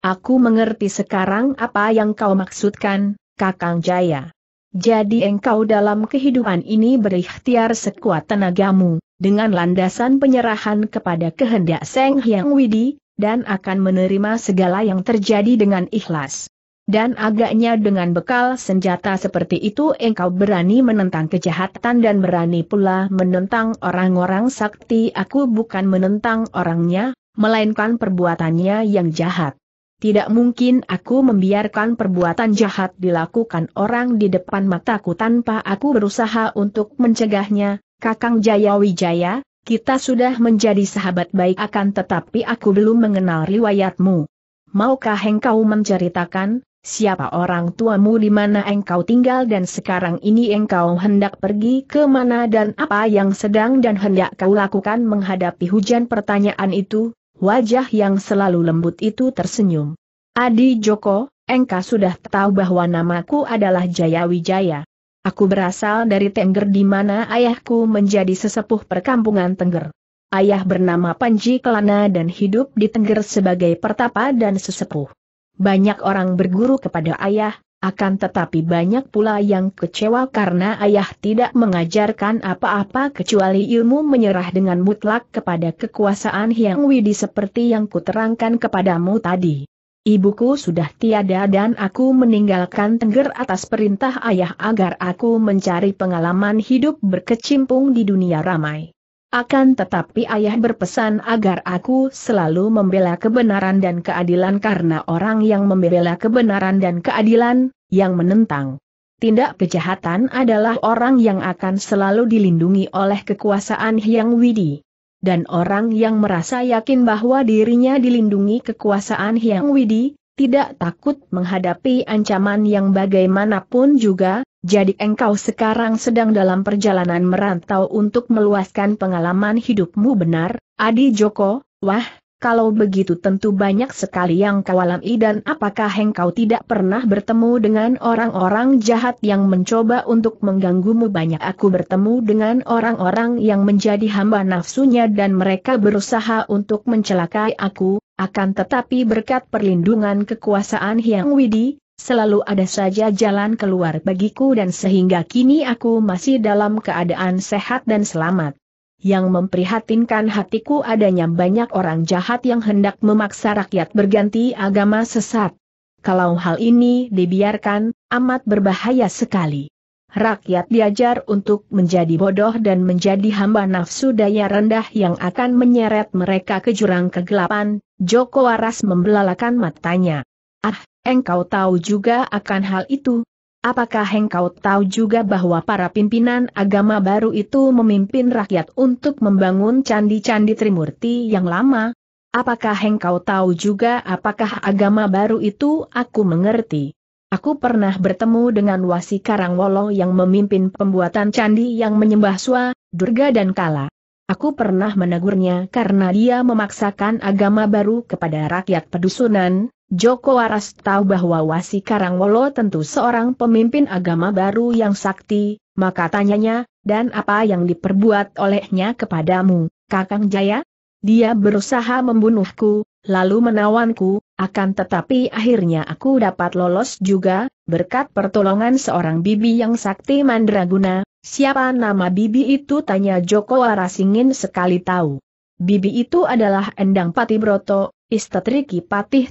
Aku mengerti sekarang apa yang kau maksudkan, Kakang Jaya. Jadi engkau dalam kehidupan ini berikhtiar sekuat tenagamu, dengan landasan penyerahan kepada kehendak Seng Hyang Widi, dan akan menerima segala yang terjadi dengan ikhlas. Dan agaknya dengan bekal senjata seperti itu engkau berani menentang kejahatan dan berani pula menentang orang-orang sakti aku bukan menentang orangnya, melainkan perbuatannya yang jahat. Tidak mungkin aku membiarkan perbuatan jahat dilakukan orang di depan mataku tanpa aku berusaha untuk mencegahnya, Kakang Jaya Wijaya, kita sudah menjadi sahabat baik akan tetapi aku belum mengenal riwayatmu. Maukah engkau menceritakan, siapa orang tuamu di mana engkau tinggal dan sekarang ini engkau hendak pergi ke mana dan apa yang sedang dan hendak kau lakukan menghadapi hujan pertanyaan itu? Wajah yang selalu lembut itu tersenyum. Adi Joko, engkau sudah tahu bahwa namaku adalah Jaya Wijaya. Aku berasal dari Tengger di mana ayahku menjadi sesepuh perkampungan Tengger. Ayah bernama Panji Kelana dan hidup di Tengger sebagai pertapa dan sesepuh. Banyak orang berguru kepada ayah, akan tetapi banyak pula yang kecewa karena ayah tidak mengajarkan apa-apa kecuali ilmu menyerah dengan mutlak kepada kekuasaan Hyang Widi seperti yang kuterangkan kepadamu tadi. Ibuku sudah tiada dan aku meninggalkan Tengger atas perintah ayah agar aku mencari pengalaman hidup berkecimpung di dunia ramai. Akan tetapi ayah berpesan agar aku selalu membela kebenaran dan keadilan karena orang yang membela kebenaran dan keadilan, yang menentang. Tindak kejahatan adalah orang yang akan selalu dilindungi oleh kekuasaan Hyang Widi. Dan orang yang merasa yakin bahwa dirinya dilindungi kekuasaan Hyang Widi, tidak takut menghadapi ancaman yang bagaimanapun juga, jadi engkau sekarang sedang dalam perjalanan merantau untuk meluaskan pengalaman hidupmu benar, Adi Joko, wah, kalau begitu tentu banyak sekali yang kau alami dan apakah engkau tidak pernah bertemu dengan orang-orang jahat yang mencoba untuk mengganggumu banyak aku bertemu dengan orang-orang yang menjadi hamba nafsunya dan mereka berusaha untuk mencelakai aku, akan tetapi berkat perlindungan kekuasaan Hyang Widi, selalu ada saja jalan keluar bagiku dan sehingga kini aku masih dalam keadaan sehat dan selamat. Yang memprihatinkan hatiku adanya banyak orang jahat yang hendak memaksa rakyat berganti agama sesat. Kalau hal ini dibiarkan, amat berbahaya sekali. Rakyat diajar untuk menjadi bodoh dan menjadi hamba nafsu daya rendah yang akan menyeret mereka ke jurang kegelapan, Joko Waras membelalakan matanya. Ah, Engkau tahu juga akan hal itu. Apakah engkau tahu juga bahwa para pimpinan agama baru itu memimpin rakyat untuk membangun candi-candi Trimurti yang lama? Apakah engkau tahu juga apakah agama baru itu aku mengerti? Aku pernah bertemu dengan Wasi Karangwolo yang memimpin pembuatan candi yang menyembah Swa, Durga dan Kala. Aku pernah menegurnya karena dia memaksakan agama baru kepada rakyat pedusunan. Joko Waras tahu bahwa Wasi Karangwolo tentu seorang pemimpin agama baru yang sakti, maka tanyanya, dan apa yang diperbuat olehnya kepadamu, Kakang Jaya? Dia berusaha membunuhku, lalu menawanku, akan tetapi akhirnya aku dapat lolos juga, berkat pertolongan seorang bibi yang sakti mandraguna, siapa nama bibi itu tanya Joko Arasingin sekali tahu. Bibi itu adalah Endang Patibroto, istri Ki Patih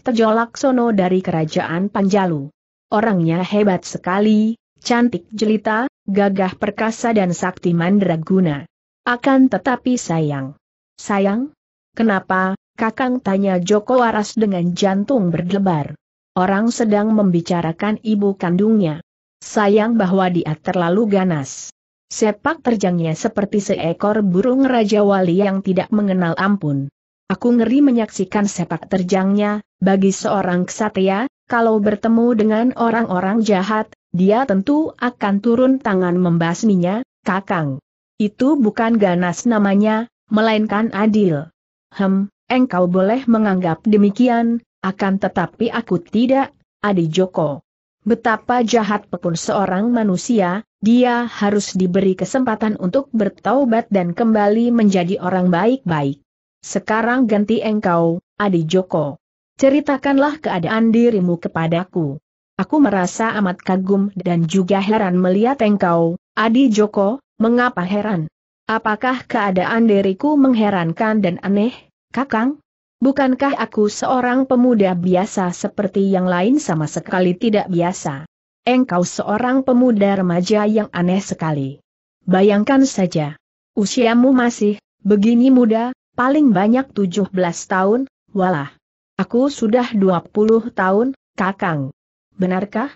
dari Kerajaan Panjalu. Orangnya hebat sekali, cantik jelita, gagah perkasa dan sakti mandraguna. Akan tetapi sayang. Sayang? Kenapa, Kakang tanya Joko Waras dengan jantung berdebar. Orang sedang membicarakan ibu kandungnya. Sayang bahwa dia terlalu ganas. Sepak terjangnya seperti seekor burung Raja Wali yang tidak mengenal ampun. Aku ngeri menyaksikan sepak terjangnya, bagi seorang ksatria, kalau bertemu dengan orang-orang jahat, dia tentu akan turun tangan membasminya, kakang. Itu bukan ganas namanya, melainkan adil. Hem, engkau boleh menganggap demikian, akan tetapi aku tidak, Adi Joko. Betapa jahat pekun seorang manusia, dia harus diberi kesempatan untuk bertaubat dan kembali menjadi orang baik-baik. Sekarang ganti engkau, Adi Joko. Ceritakanlah keadaan dirimu kepadaku. Aku merasa amat kagum dan juga heran melihat engkau, Adi Joko, mengapa heran? Apakah keadaan diriku mengherankan dan aneh? Kakang, bukankah aku seorang pemuda biasa seperti yang lain sama sekali tidak biasa? Engkau seorang pemuda remaja yang aneh sekali. Bayangkan saja, usiamu masih begini muda, paling banyak 17 tahun, walah. Aku sudah 20 tahun, Kakang. Benarkah?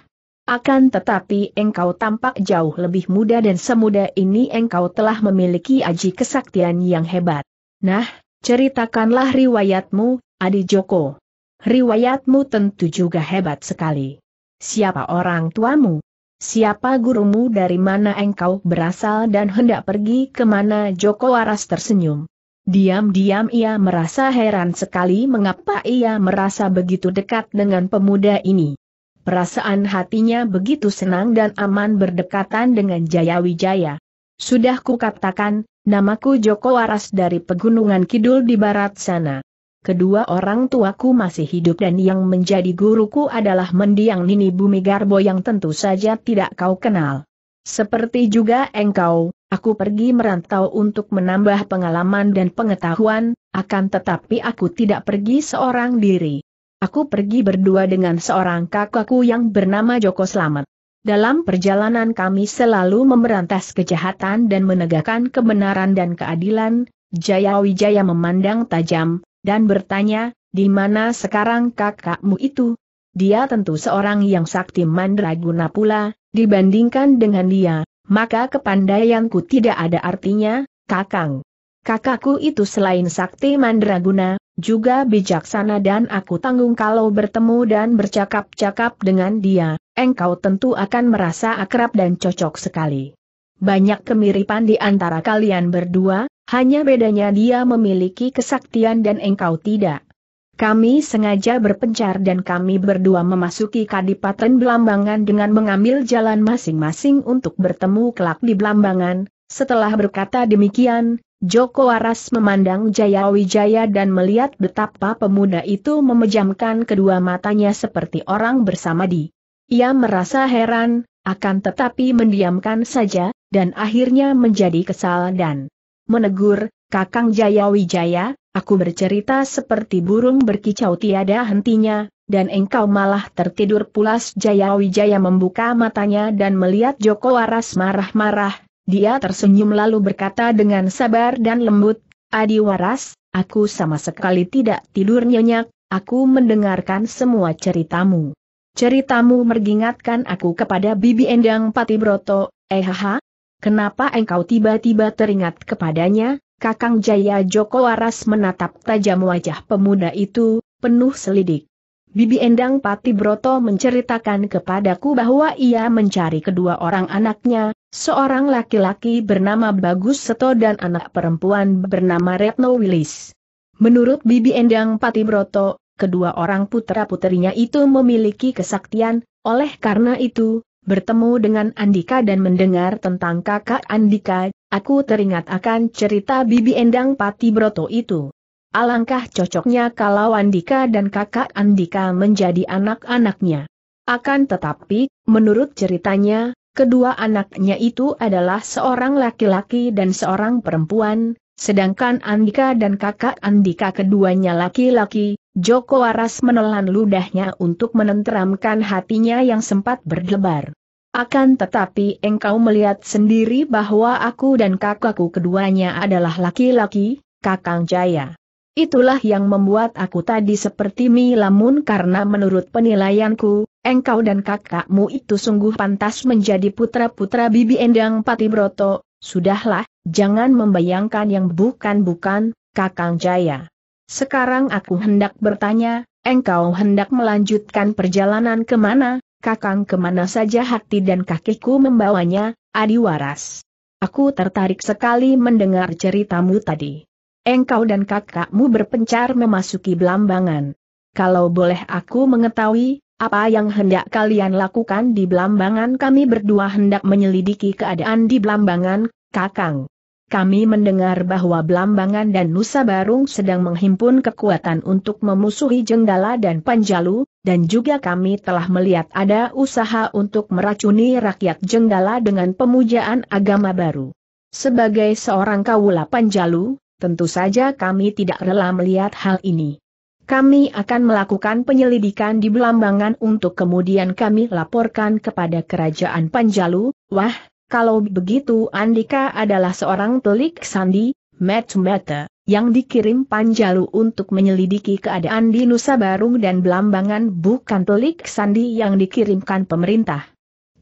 Akan tetapi engkau tampak jauh lebih muda dan semuda ini engkau telah memiliki aji kesaktian yang hebat. Nah, Ceritakanlah riwayatmu, Adi Joko. Riwayatmu tentu juga hebat sekali. Siapa orang tuamu? Siapa gurumu dari mana engkau berasal dan hendak pergi ke mana? Joko Waras tersenyum. Diam-diam ia merasa heran sekali mengapa ia merasa begitu dekat dengan pemuda ini. Perasaan hatinya begitu senang dan aman berdekatan dengan Jaya Wijaya. Sudah kukatakan, Namaku Joko Waras dari Pegunungan Kidul di barat sana. Kedua orang tuaku masih hidup dan yang menjadi guruku adalah mendiang Nini Bumi Garbo yang tentu saja tidak kau kenal. Seperti juga engkau, aku pergi merantau untuk menambah pengalaman dan pengetahuan, akan tetapi aku tidak pergi seorang diri. Aku pergi berdua dengan seorang kakakku yang bernama Joko Slamet. Dalam perjalanan kami selalu memberantas kejahatan dan menegakkan kebenaran dan keadilan, Jaya Wijaya memandang tajam, dan bertanya, di mana sekarang kakakmu itu? Dia tentu seorang yang sakti mandraguna pula, dibandingkan dengan dia, maka kepandaianku tidak ada artinya, kakang. Kakakku itu selain sakti mandraguna, juga bijaksana dan aku tanggung kalau bertemu dan bercakap-cakap dengan dia, engkau tentu akan merasa akrab dan cocok sekali. Banyak kemiripan di antara kalian berdua, hanya bedanya dia memiliki kesaktian dan engkau tidak. Kami sengaja berpencar dan kami berdua memasuki Kadipaten Belambangan dengan mengambil jalan masing-masing untuk bertemu kelak di Belambangan. Setelah berkata demikian, Joko Waras memandang Jaya Wijaya dan melihat betapa pemuda itu memejamkan kedua matanya seperti orang bersama di. Ia merasa heran, akan tetapi mendiamkan saja, dan akhirnya menjadi kesal dan menegur, Kakang Jaya Wijaya, aku bercerita seperti burung berkicau tiada hentinya, dan engkau malah tertidur pulas Jaya Wijaya membuka matanya dan melihat Joko Waras marah-marah, dia tersenyum lalu berkata dengan sabar dan lembut, Adi waras, aku sama sekali tidak tidur nyenyak, aku mendengarkan semua ceritamu. Ceritamu mengingatkan aku kepada Bibi Endang Patibroto, ehaha. Eh, kenapa engkau tiba-tiba teringat kepadanya, Kakang Jaya Joko Waras menatap tajam wajah pemuda itu, penuh selidik. Bibi Endang Pati Broto menceritakan kepadaku bahwa ia mencari kedua orang anaknya, seorang laki-laki bernama Bagus Seto dan anak perempuan bernama Retno Wilis. Menurut Bibi Endang Pati Broto, kedua orang putra-putrinya itu memiliki kesaktian, oleh karena itu, bertemu dengan Andika dan mendengar tentang kakak Andika, aku teringat akan cerita Bibi Endang Pati Broto itu. Alangkah cocoknya kalau Andika dan kakak Andika menjadi anak-anaknya. Akan tetapi, menurut ceritanya, kedua anaknya itu adalah seorang laki-laki dan seorang perempuan, sedangkan Andika dan kakak Andika keduanya laki-laki, Joko Waras menelan ludahnya untuk menenteramkan hatinya yang sempat berdebar. Akan tetapi engkau melihat sendiri bahwa aku dan kakakku keduanya adalah laki-laki, Kakang Jaya. Itulah yang membuat aku tadi seperti milamun karena menurut penilaianku, engkau dan kakakmu itu sungguh pantas menjadi putra-putra Bibi Endang Patibroto, sudahlah, jangan membayangkan yang bukan-bukan, Kakang Jaya. Sekarang aku hendak bertanya, engkau hendak melanjutkan perjalanan kemana, Kakang kemana saja hati dan kakiku membawanya, Adiwaras. Aku tertarik sekali mendengar ceritamu tadi engkau dan kakakmu berpencar memasuki Belambangan. Kalau boleh aku mengetahui, apa yang hendak kalian lakukan di Belambangan kami berdua hendak menyelidiki keadaan di Belambangan, Kakang. Kami mendengar bahwa Belambangan dan Nusa Barung sedang menghimpun kekuatan untuk memusuhi Jenggala dan Panjalu, dan juga kami telah melihat ada usaha untuk meracuni rakyat Jenggala dengan pemujaan agama baru. Sebagai seorang kawula Panjalu, Tentu saja kami tidak rela melihat hal ini. Kami akan melakukan penyelidikan di Belambangan untuk kemudian kami laporkan kepada Kerajaan Panjalu, wah, kalau begitu Andika adalah seorang telik sandi, matchmaker, yang dikirim Panjalu untuk menyelidiki keadaan di Nusa Barung dan Belambangan bukan telik sandi yang dikirimkan pemerintah.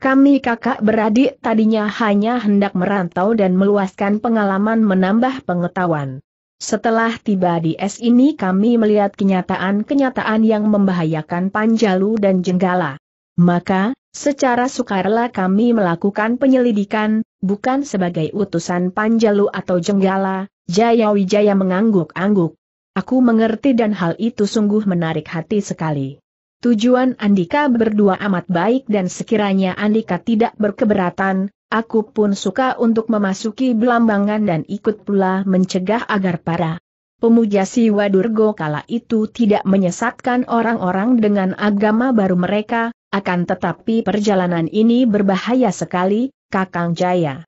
Kami kakak beradik tadinya hanya hendak merantau dan meluaskan pengalaman menambah pengetahuan. Setelah tiba di es ini kami melihat kenyataan-kenyataan yang membahayakan Panjalu dan Jenggala. Maka, secara sukarela kami melakukan penyelidikan, bukan sebagai utusan Panjalu atau Jenggala, Jaya Wijaya mengangguk-angguk. Aku mengerti dan hal itu sungguh menarik hati sekali. Tujuan Andika berdua amat baik dan sekiranya Andika tidak berkeberatan, aku pun suka untuk memasuki belambangan dan ikut pula mencegah agar para pemuja Siwa Durgo kala itu tidak menyesatkan orang-orang dengan agama baru mereka, akan tetapi perjalanan ini berbahaya sekali, Kakang Jaya.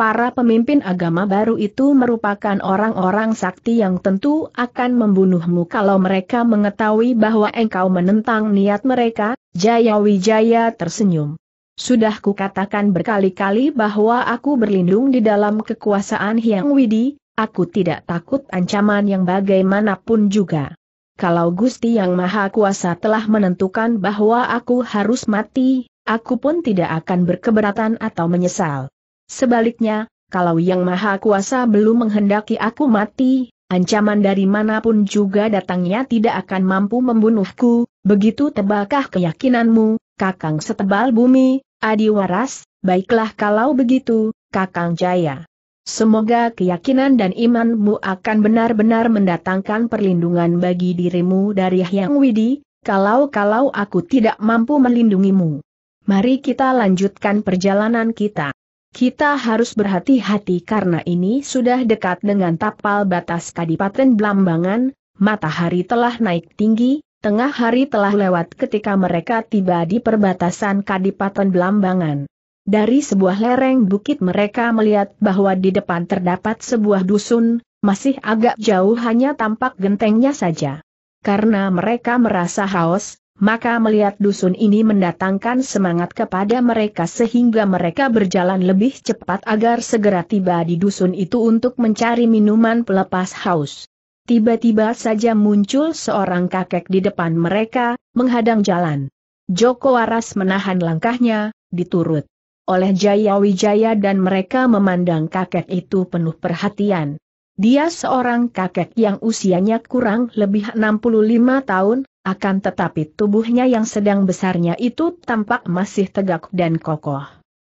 Para pemimpin agama baru itu merupakan orang-orang sakti yang tentu akan membunuhmu kalau mereka mengetahui bahwa engkau menentang niat mereka, Jaya Wijaya tersenyum. Sudah kukatakan berkali-kali bahwa aku berlindung di dalam kekuasaan Hyang Widi, aku tidak takut ancaman yang bagaimanapun juga. Kalau Gusti Yang Maha Kuasa telah menentukan bahwa aku harus mati, aku pun tidak akan berkeberatan atau menyesal. Sebaliknya, kalau Yang Maha Kuasa belum menghendaki aku mati, ancaman dari manapun juga datangnya tidak akan mampu membunuhku, begitu tebalkah keyakinanmu, Kakang setebal bumi, Adi waras, baiklah kalau begitu, Kakang Jaya. Semoga keyakinan dan imanmu akan benar-benar mendatangkan perlindungan bagi dirimu dari Hyang Widi, kalau-kalau aku tidak mampu melindungimu. Mari kita lanjutkan perjalanan kita. Kita harus berhati-hati karena ini sudah dekat dengan tapal batas Kadipaten Blambangan, matahari telah naik tinggi, tengah hari telah lewat ketika mereka tiba di perbatasan Kadipaten Blambangan. Dari sebuah lereng bukit mereka melihat bahwa di depan terdapat sebuah dusun, masih agak jauh hanya tampak gentengnya saja. Karena mereka merasa haus, maka melihat dusun ini mendatangkan semangat kepada mereka sehingga mereka berjalan lebih cepat agar segera tiba di dusun itu untuk mencari minuman pelepas haus. Tiba-tiba saja muncul seorang kakek di depan mereka, menghadang jalan. Joko Waras menahan langkahnya, diturut oleh Jaya Wijaya dan mereka memandang kakek itu penuh perhatian. Dia seorang kakek yang usianya kurang lebih 65 tahun, akan tetapi tubuhnya yang sedang besarnya itu tampak masih tegak dan kokoh.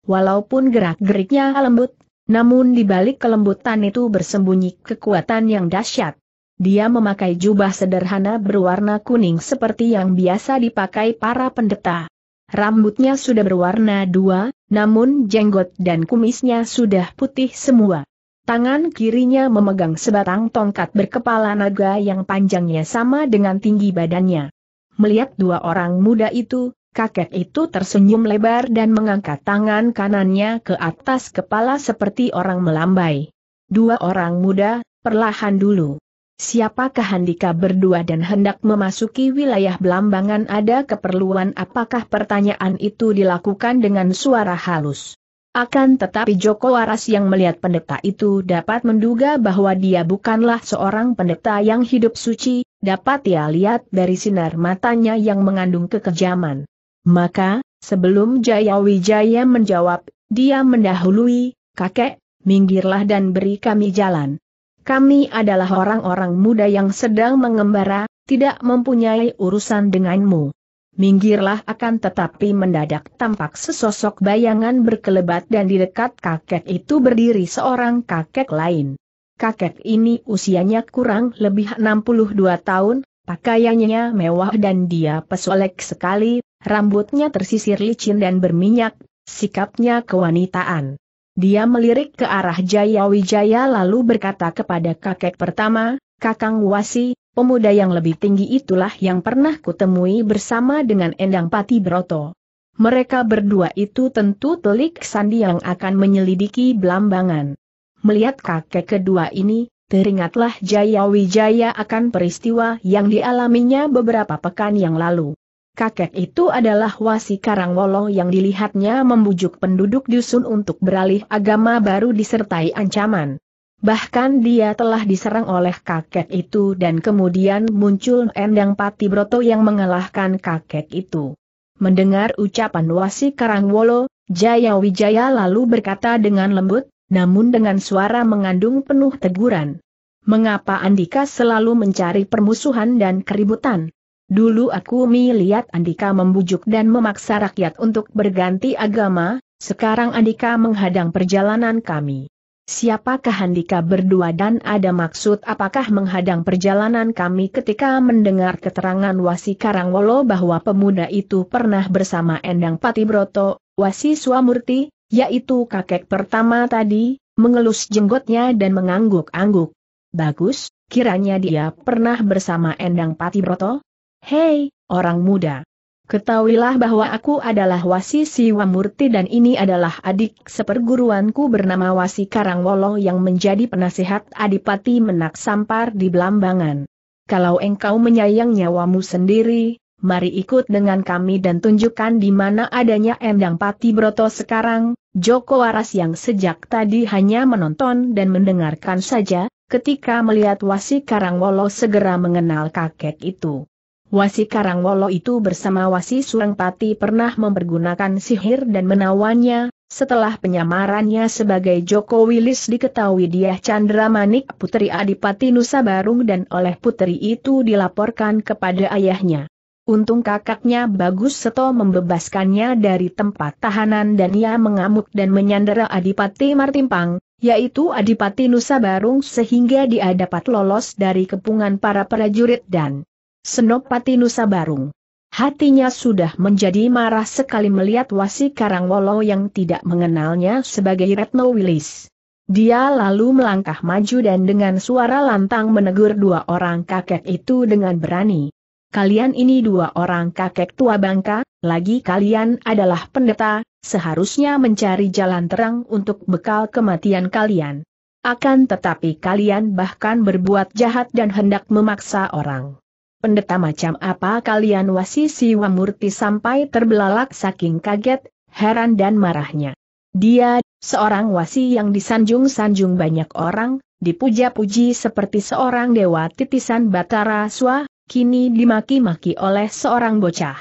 Walaupun gerak-geriknya lembut, namun di balik kelembutan itu bersembunyi kekuatan yang dahsyat. Dia memakai jubah sederhana berwarna kuning seperti yang biasa dipakai para pendeta. Rambutnya sudah berwarna dua, namun jenggot dan kumisnya sudah putih semua. Tangan kirinya memegang sebatang tongkat berkepala naga yang panjangnya sama dengan tinggi badannya. Melihat dua orang muda itu, kakek itu tersenyum lebar dan mengangkat tangan kanannya ke atas kepala seperti orang melambai. Dua orang muda, perlahan dulu. Siapakah Handika berdua dan hendak memasuki wilayah belambangan ada keperluan apakah pertanyaan itu dilakukan dengan suara halus. Akan tetapi Joko Waras yang melihat pendeta itu dapat menduga bahwa dia bukanlah seorang pendeta yang hidup suci, dapat ia lihat dari sinar matanya yang mengandung kekejaman. Maka, sebelum Jaya Wijaya menjawab, dia mendahului, kakek, minggirlah dan beri kami jalan. Kami adalah orang-orang muda yang sedang mengembara, tidak mempunyai urusan denganmu. Minggirlah akan tetapi mendadak tampak sesosok bayangan berkelebat dan di dekat kakek itu berdiri seorang kakek lain. Kakek ini usianya kurang lebih 62 tahun, pakaiannya mewah dan dia pesolek sekali, rambutnya tersisir licin dan berminyak, sikapnya kewanitaan. Dia melirik ke arah Jaya Wijaya lalu berkata kepada kakek pertama, Kakang Wasi, Pemuda yang lebih tinggi itulah yang pernah kutemui bersama dengan Endang Pati Broto. Mereka berdua itu tentu telik sandi yang akan menyelidiki belambangan. Melihat kakek kedua ini, teringatlah Jaya Wijaya akan peristiwa yang dialaminya beberapa pekan yang lalu. Kakek itu adalah wasi Karangwolo yang dilihatnya membujuk penduduk dusun untuk beralih agama baru disertai ancaman. Bahkan dia telah diserang oleh kakek itu dan kemudian muncul Endang Pati Broto yang mengalahkan kakek itu. Mendengar ucapan Wasi Karangwolo, Jaya Wijaya lalu berkata dengan lembut, namun dengan suara mengandung penuh teguran. Mengapa Andika selalu mencari permusuhan dan keributan? Dulu aku melihat Andika membujuk dan memaksa rakyat untuk berganti agama, sekarang Andika menghadang perjalanan kami. Siapakah Handika berdua dan ada maksud apakah menghadang perjalanan kami ketika mendengar keterangan Wasi Karangwolo bahwa pemuda itu pernah bersama Endang Patibroto, Wasi Suamurti, yaitu kakek pertama tadi, mengelus jenggotnya dan mengangguk-angguk. Bagus, kiranya dia pernah bersama Endang Patibroto? Hei, orang muda, Ketahuilah bahwa aku adalah Wasi Siwamurti dan ini adalah adik seperguruanku bernama Wasi Karangwolo yang menjadi penasehat Adipati Menak Sampar di Belambangan. Kalau engkau menyayang nyawamu sendiri, mari ikut dengan kami dan tunjukkan di mana adanya Endang Pati Broto sekarang, Joko Waras yang sejak tadi hanya menonton dan mendengarkan saja, ketika melihat Wasi Karangwolo segera mengenal kakek itu. Wasi Karangwolo itu bersama Wasi Surangpati pernah mempergunakan sihir dan menawannya, setelah penyamarannya sebagai Joko Wilis diketahui dia Chandra Manik Putri Adipati Nusa Barung dan oleh putri itu dilaporkan kepada ayahnya. Untung kakaknya Bagus Seto membebaskannya dari tempat tahanan dan ia mengamuk dan menyandera Adipati Martimpang, yaitu Adipati Nusa Barung sehingga dia dapat lolos dari kepungan para prajurit dan Senopati Nusa Barung. Hatinya sudah menjadi marah sekali melihat Wasi Karangwolo yang tidak mengenalnya sebagai Retno Wilis. Dia lalu melangkah maju dan dengan suara lantang menegur dua orang kakek itu dengan berani. Kalian ini dua orang kakek tua bangka, lagi kalian adalah pendeta, seharusnya mencari jalan terang untuk bekal kematian kalian. Akan tetapi kalian bahkan berbuat jahat dan hendak memaksa orang pendeta macam apa kalian wasisi Wamurti sampai terbelalak saking kaget, heran dan marahnya. Dia, seorang wasi yang disanjung-sanjung banyak orang, dipuja-puji seperti seorang dewa titisan Batara Swa, kini dimaki-maki oleh seorang bocah.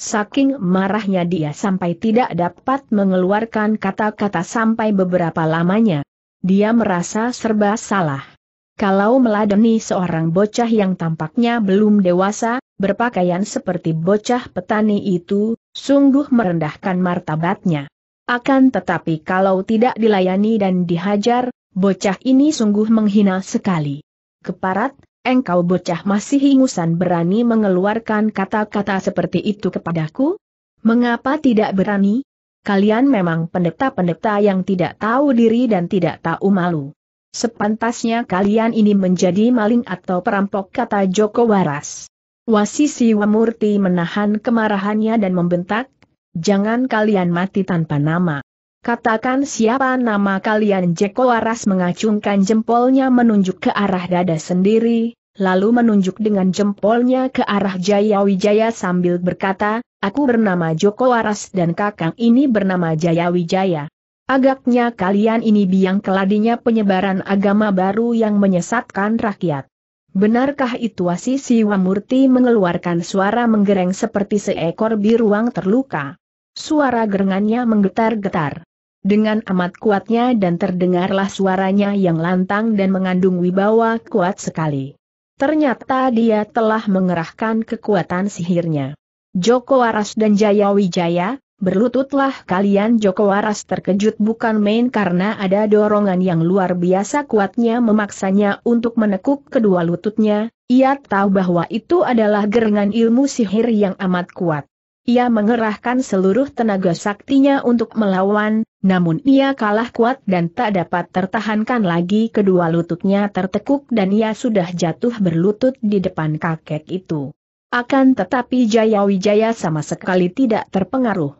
Saking marahnya dia sampai tidak dapat mengeluarkan kata-kata sampai beberapa lamanya. Dia merasa serba salah. Kalau meladeni seorang bocah yang tampaknya belum dewasa, berpakaian seperti bocah petani itu, sungguh merendahkan martabatnya. Akan tetapi kalau tidak dilayani dan dihajar, bocah ini sungguh menghina sekali. Keparat, engkau bocah masih ingusan berani mengeluarkan kata-kata seperti itu kepadaku? Mengapa tidak berani? Kalian memang pendeta-pendeta yang tidak tahu diri dan tidak tahu malu. Sepantasnya kalian ini menjadi maling atau perampok kata Joko Waras. Wasisi Wamurti menahan kemarahannya dan membentak, jangan kalian mati tanpa nama. Katakan siapa nama kalian Joko Waras mengacungkan jempolnya menunjuk ke arah dada sendiri, lalu menunjuk dengan jempolnya ke arah Jaya Wijaya sambil berkata, aku bernama Joko Waras dan kakang ini bernama Jaya Wijaya. Agaknya kalian ini biang keladinya penyebaran agama baru yang menyesatkan rakyat. Benarkah itu si Siwamurti mengeluarkan suara menggereng seperti seekor biruang terluka? Suara gerengannya menggetar-getar. Dengan amat kuatnya dan terdengarlah suaranya yang lantang dan mengandung wibawa kuat sekali. Ternyata dia telah mengerahkan kekuatan sihirnya. Joko Aras dan Jaya Wijaya, Berlututlah kalian Joko Waras terkejut bukan main karena ada dorongan yang luar biasa kuatnya memaksanya untuk menekuk kedua lututnya, ia tahu bahwa itu adalah gerengan ilmu sihir yang amat kuat. Ia mengerahkan seluruh tenaga saktinya untuk melawan, namun ia kalah kuat dan tak dapat tertahankan lagi kedua lututnya tertekuk dan ia sudah jatuh berlutut di depan kakek itu. Akan tetapi Jaya Wijaya sama sekali tidak terpengaruh.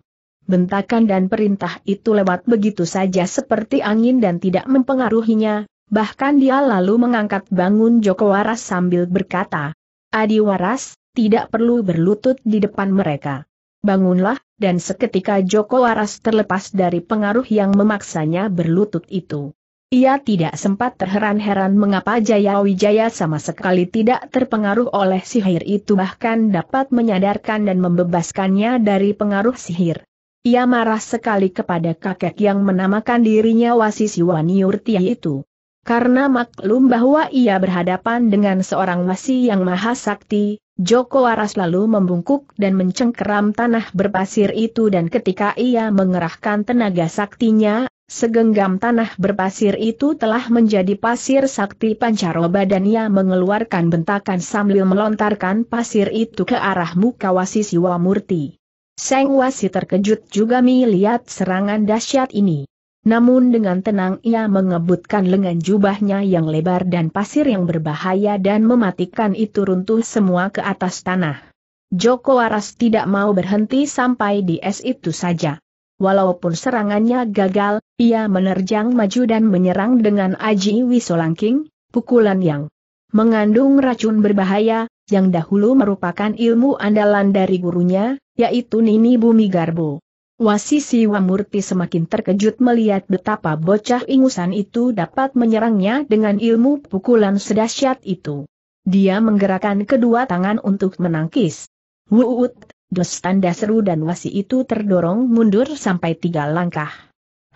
Bentakan dan perintah itu lewat begitu saja seperti angin dan tidak mempengaruhinya, bahkan dia lalu mengangkat bangun Joko Waras sambil berkata, Adi Waras, tidak perlu berlutut di depan mereka. Bangunlah, dan seketika Joko Waras terlepas dari pengaruh yang memaksanya berlutut itu. Ia tidak sempat terheran-heran mengapa Jaya Wijaya sama sekali tidak terpengaruh oleh sihir itu bahkan dapat menyadarkan dan membebaskannya dari pengaruh sihir. Ia marah sekali kepada kakek yang menamakan dirinya Wasisi Waniurti itu. Karena maklum bahwa ia berhadapan dengan seorang wasi yang maha sakti, Joko Waras lalu membungkuk dan mencengkeram tanah berpasir itu dan ketika ia mengerahkan tenaga saktinya, segenggam tanah berpasir itu telah menjadi pasir sakti pancaroba dan ia mengeluarkan bentakan sambil melontarkan pasir itu ke arah muka Wasisiwa Murti. Seng Wasi terkejut juga melihat serangan dahsyat ini. Namun dengan tenang ia mengebutkan lengan jubahnya yang lebar dan pasir yang berbahaya dan mematikan itu runtuh semua ke atas tanah. Joko Aras tidak mau berhenti sampai di es itu saja. Walaupun serangannya gagal, ia menerjang maju dan menyerang dengan Aji Wisolangking, pukulan yang mengandung racun berbahaya, yang dahulu merupakan ilmu andalan dari gurunya, yaitu Nini Bumi Garbo. Wasisi Wamurti semakin terkejut melihat betapa bocah ingusan itu dapat menyerangnya dengan ilmu pukulan sedahsyat itu. Dia menggerakkan kedua tangan untuk menangkis. Wuut, dos tanda seru dan wasi itu terdorong mundur sampai tiga langkah.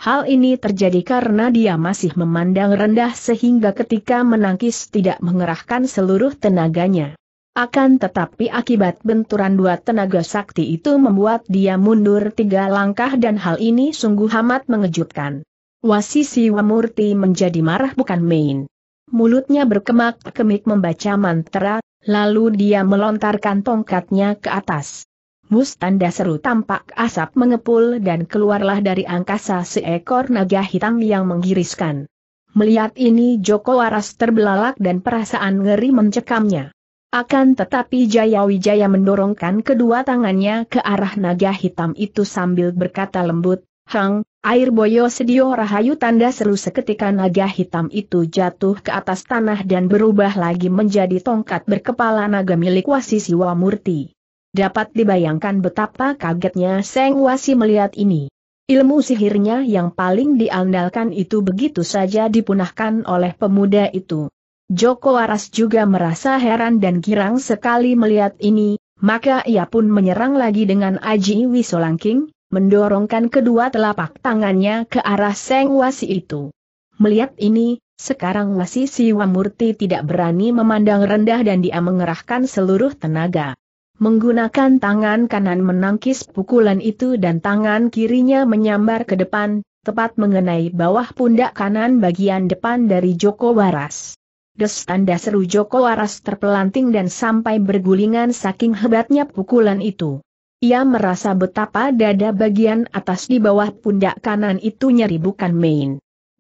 Hal ini terjadi karena dia masih memandang rendah sehingga ketika menangkis tidak mengerahkan seluruh tenaganya. Akan tetapi akibat benturan dua tenaga sakti itu membuat dia mundur tiga langkah dan hal ini sungguh amat mengejutkan. Wasisi Wamurti menjadi marah bukan main. Mulutnya berkemak-kemik membaca mantra, lalu dia melontarkan tongkatnya ke atas. Mustanda seru tampak asap mengepul dan keluarlah dari angkasa seekor naga hitam yang menggiriskan. Melihat ini Joko Waras terbelalak dan perasaan ngeri mencekamnya. Akan tetapi Jayawijaya Wijaya mendorongkan kedua tangannya ke arah naga hitam itu sambil berkata lembut, Hang, air boyo sedio rahayu tanda seru seketika naga hitam itu jatuh ke atas tanah dan berubah lagi menjadi tongkat berkepala naga milik Wasi Siwamurti. Dapat dibayangkan betapa kagetnya Seng Wasi melihat ini. Ilmu sihirnya yang paling diandalkan itu begitu saja dipunahkan oleh pemuda itu. Joko Aras juga merasa heran dan girang sekali melihat ini, maka ia pun menyerang lagi dengan Aji Wisolangking, mendorongkan kedua telapak tangannya ke arah Seng Wasi itu. Melihat ini, sekarang Wasi Siwamurti tidak berani memandang rendah dan dia mengerahkan seluruh tenaga. Menggunakan tangan kanan menangkis pukulan itu dan tangan kirinya menyambar ke depan, tepat mengenai bawah pundak kanan bagian depan dari Joko Waras. Des tanda seru Joko Waras terpelanting dan sampai bergulingan saking hebatnya pukulan itu. Ia merasa betapa dada bagian atas di bawah pundak kanan itu nyeri bukan main.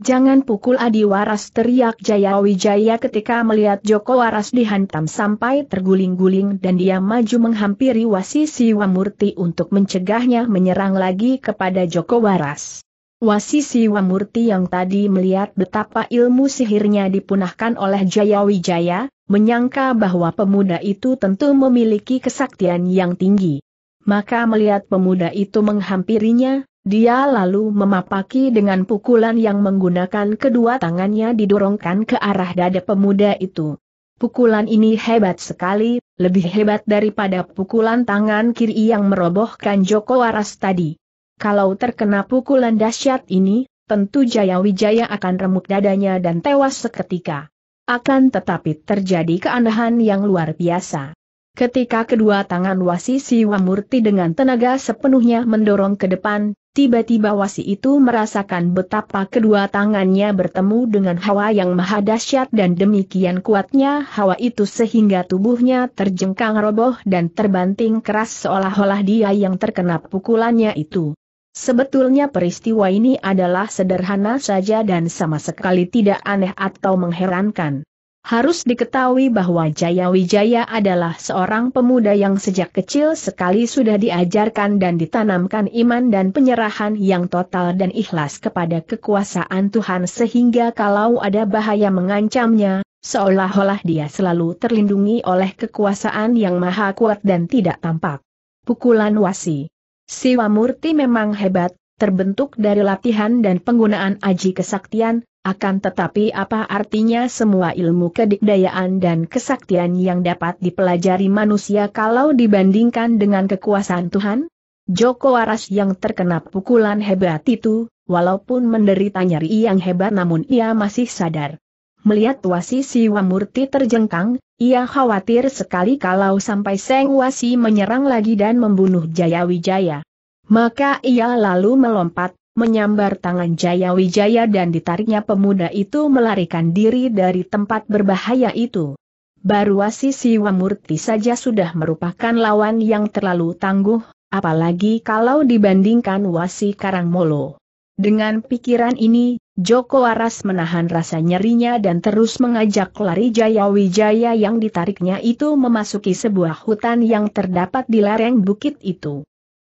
Jangan pukul Adi Waras teriak Jaya Wijaya ketika melihat Joko Waras dihantam sampai terguling-guling dan dia maju menghampiri Wasi Siwamurti untuk mencegahnya menyerang lagi kepada Joko Waras. Wasisi Wamurti yang tadi melihat betapa ilmu sihirnya dipunahkan oleh Jayawijaya, menyangka bahwa pemuda itu tentu memiliki kesaktian yang tinggi. Maka melihat pemuda itu menghampirinya, dia lalu memapaki dengan pukulan yang menggunakan kedua tangannya didorongkan ke arah dada pemuda itu. Pukulan ini hebat sekali, lebih hebat daripada pukulan tangan kiri yang merobohkan Joko Waras tadi. Kalau terkena pukulan dahsyat ini, tentu Jaya Wijaya akan remuk dadanya dan tewas seketika. Akan tetapi terjadi keanehan yang luar biasa. Ketika kedua tangan wasi Siwamurti dengan tenaga sepenuhnya mendorong ke depan, tiba-tiba wasi itu merasakan betapa kedua tangannya bertemu dengan hawa yang maha dahsyat dan demikian kuatnya hawa itu sehingga tubuhnya terjengkang roboh dan terbanting keras seolah-olah dia yang terkena pukulannya itu. Sebetulnya peristiwa ini adalah sederhana saja dan sama sekali tidak aneh atau mengherankan. Harus diketahui bahwa Jaya Wijaya adalah seorang pemuda yang sejak kecil sekali sudah diajarkan dan ditanamkan iman dan penyerahan yang total dan ikhlas kepada kekuasaan Tuhan sehingga kalau ada bahaya mengancamnya, seolah-olah dia selalu terlindungi oleh kekuasaan yang maha kuat dan tidak tampak. Pukulan wasi Siwa Murti memang hebat, terbentuk dari latihan dan penggunaan aji kesaktian, akan tetapi apa artinya semua ilmu kedikdayaan dan kesaktian yang dapat dipelajari manusia kalau dibandingkan dengan kekuasaan Tuhan? Joko Waras yang terkena pukulan hebat itu, walaupun menderita nyeri yang hebat namun ia masih sadar. Melihat Wasi Murti terjengkang, ia khawatir sekali kalau sampai Seng Wasi menyerang lagi dan membunuh Jaya Wijaya. Maka ia lalu melompat, menyambar tangan Jaya Wijaya dan ditariknya pemuda itu melarikan diri dari tempat berbahaya itu. Baru Wasi Siwamurti saja sudah merupakan lawan yang terlalu tangguh, apalagi kalau dibandingkan Wasi Karangmolo. Dengan pikiran ini, Joko Aras menahan rasa nyerinya dan terus mengajak lari Jaya Wijaya yang ditariknya itu memasuki sebuah hutan yang terdapat di lereng bukit itu.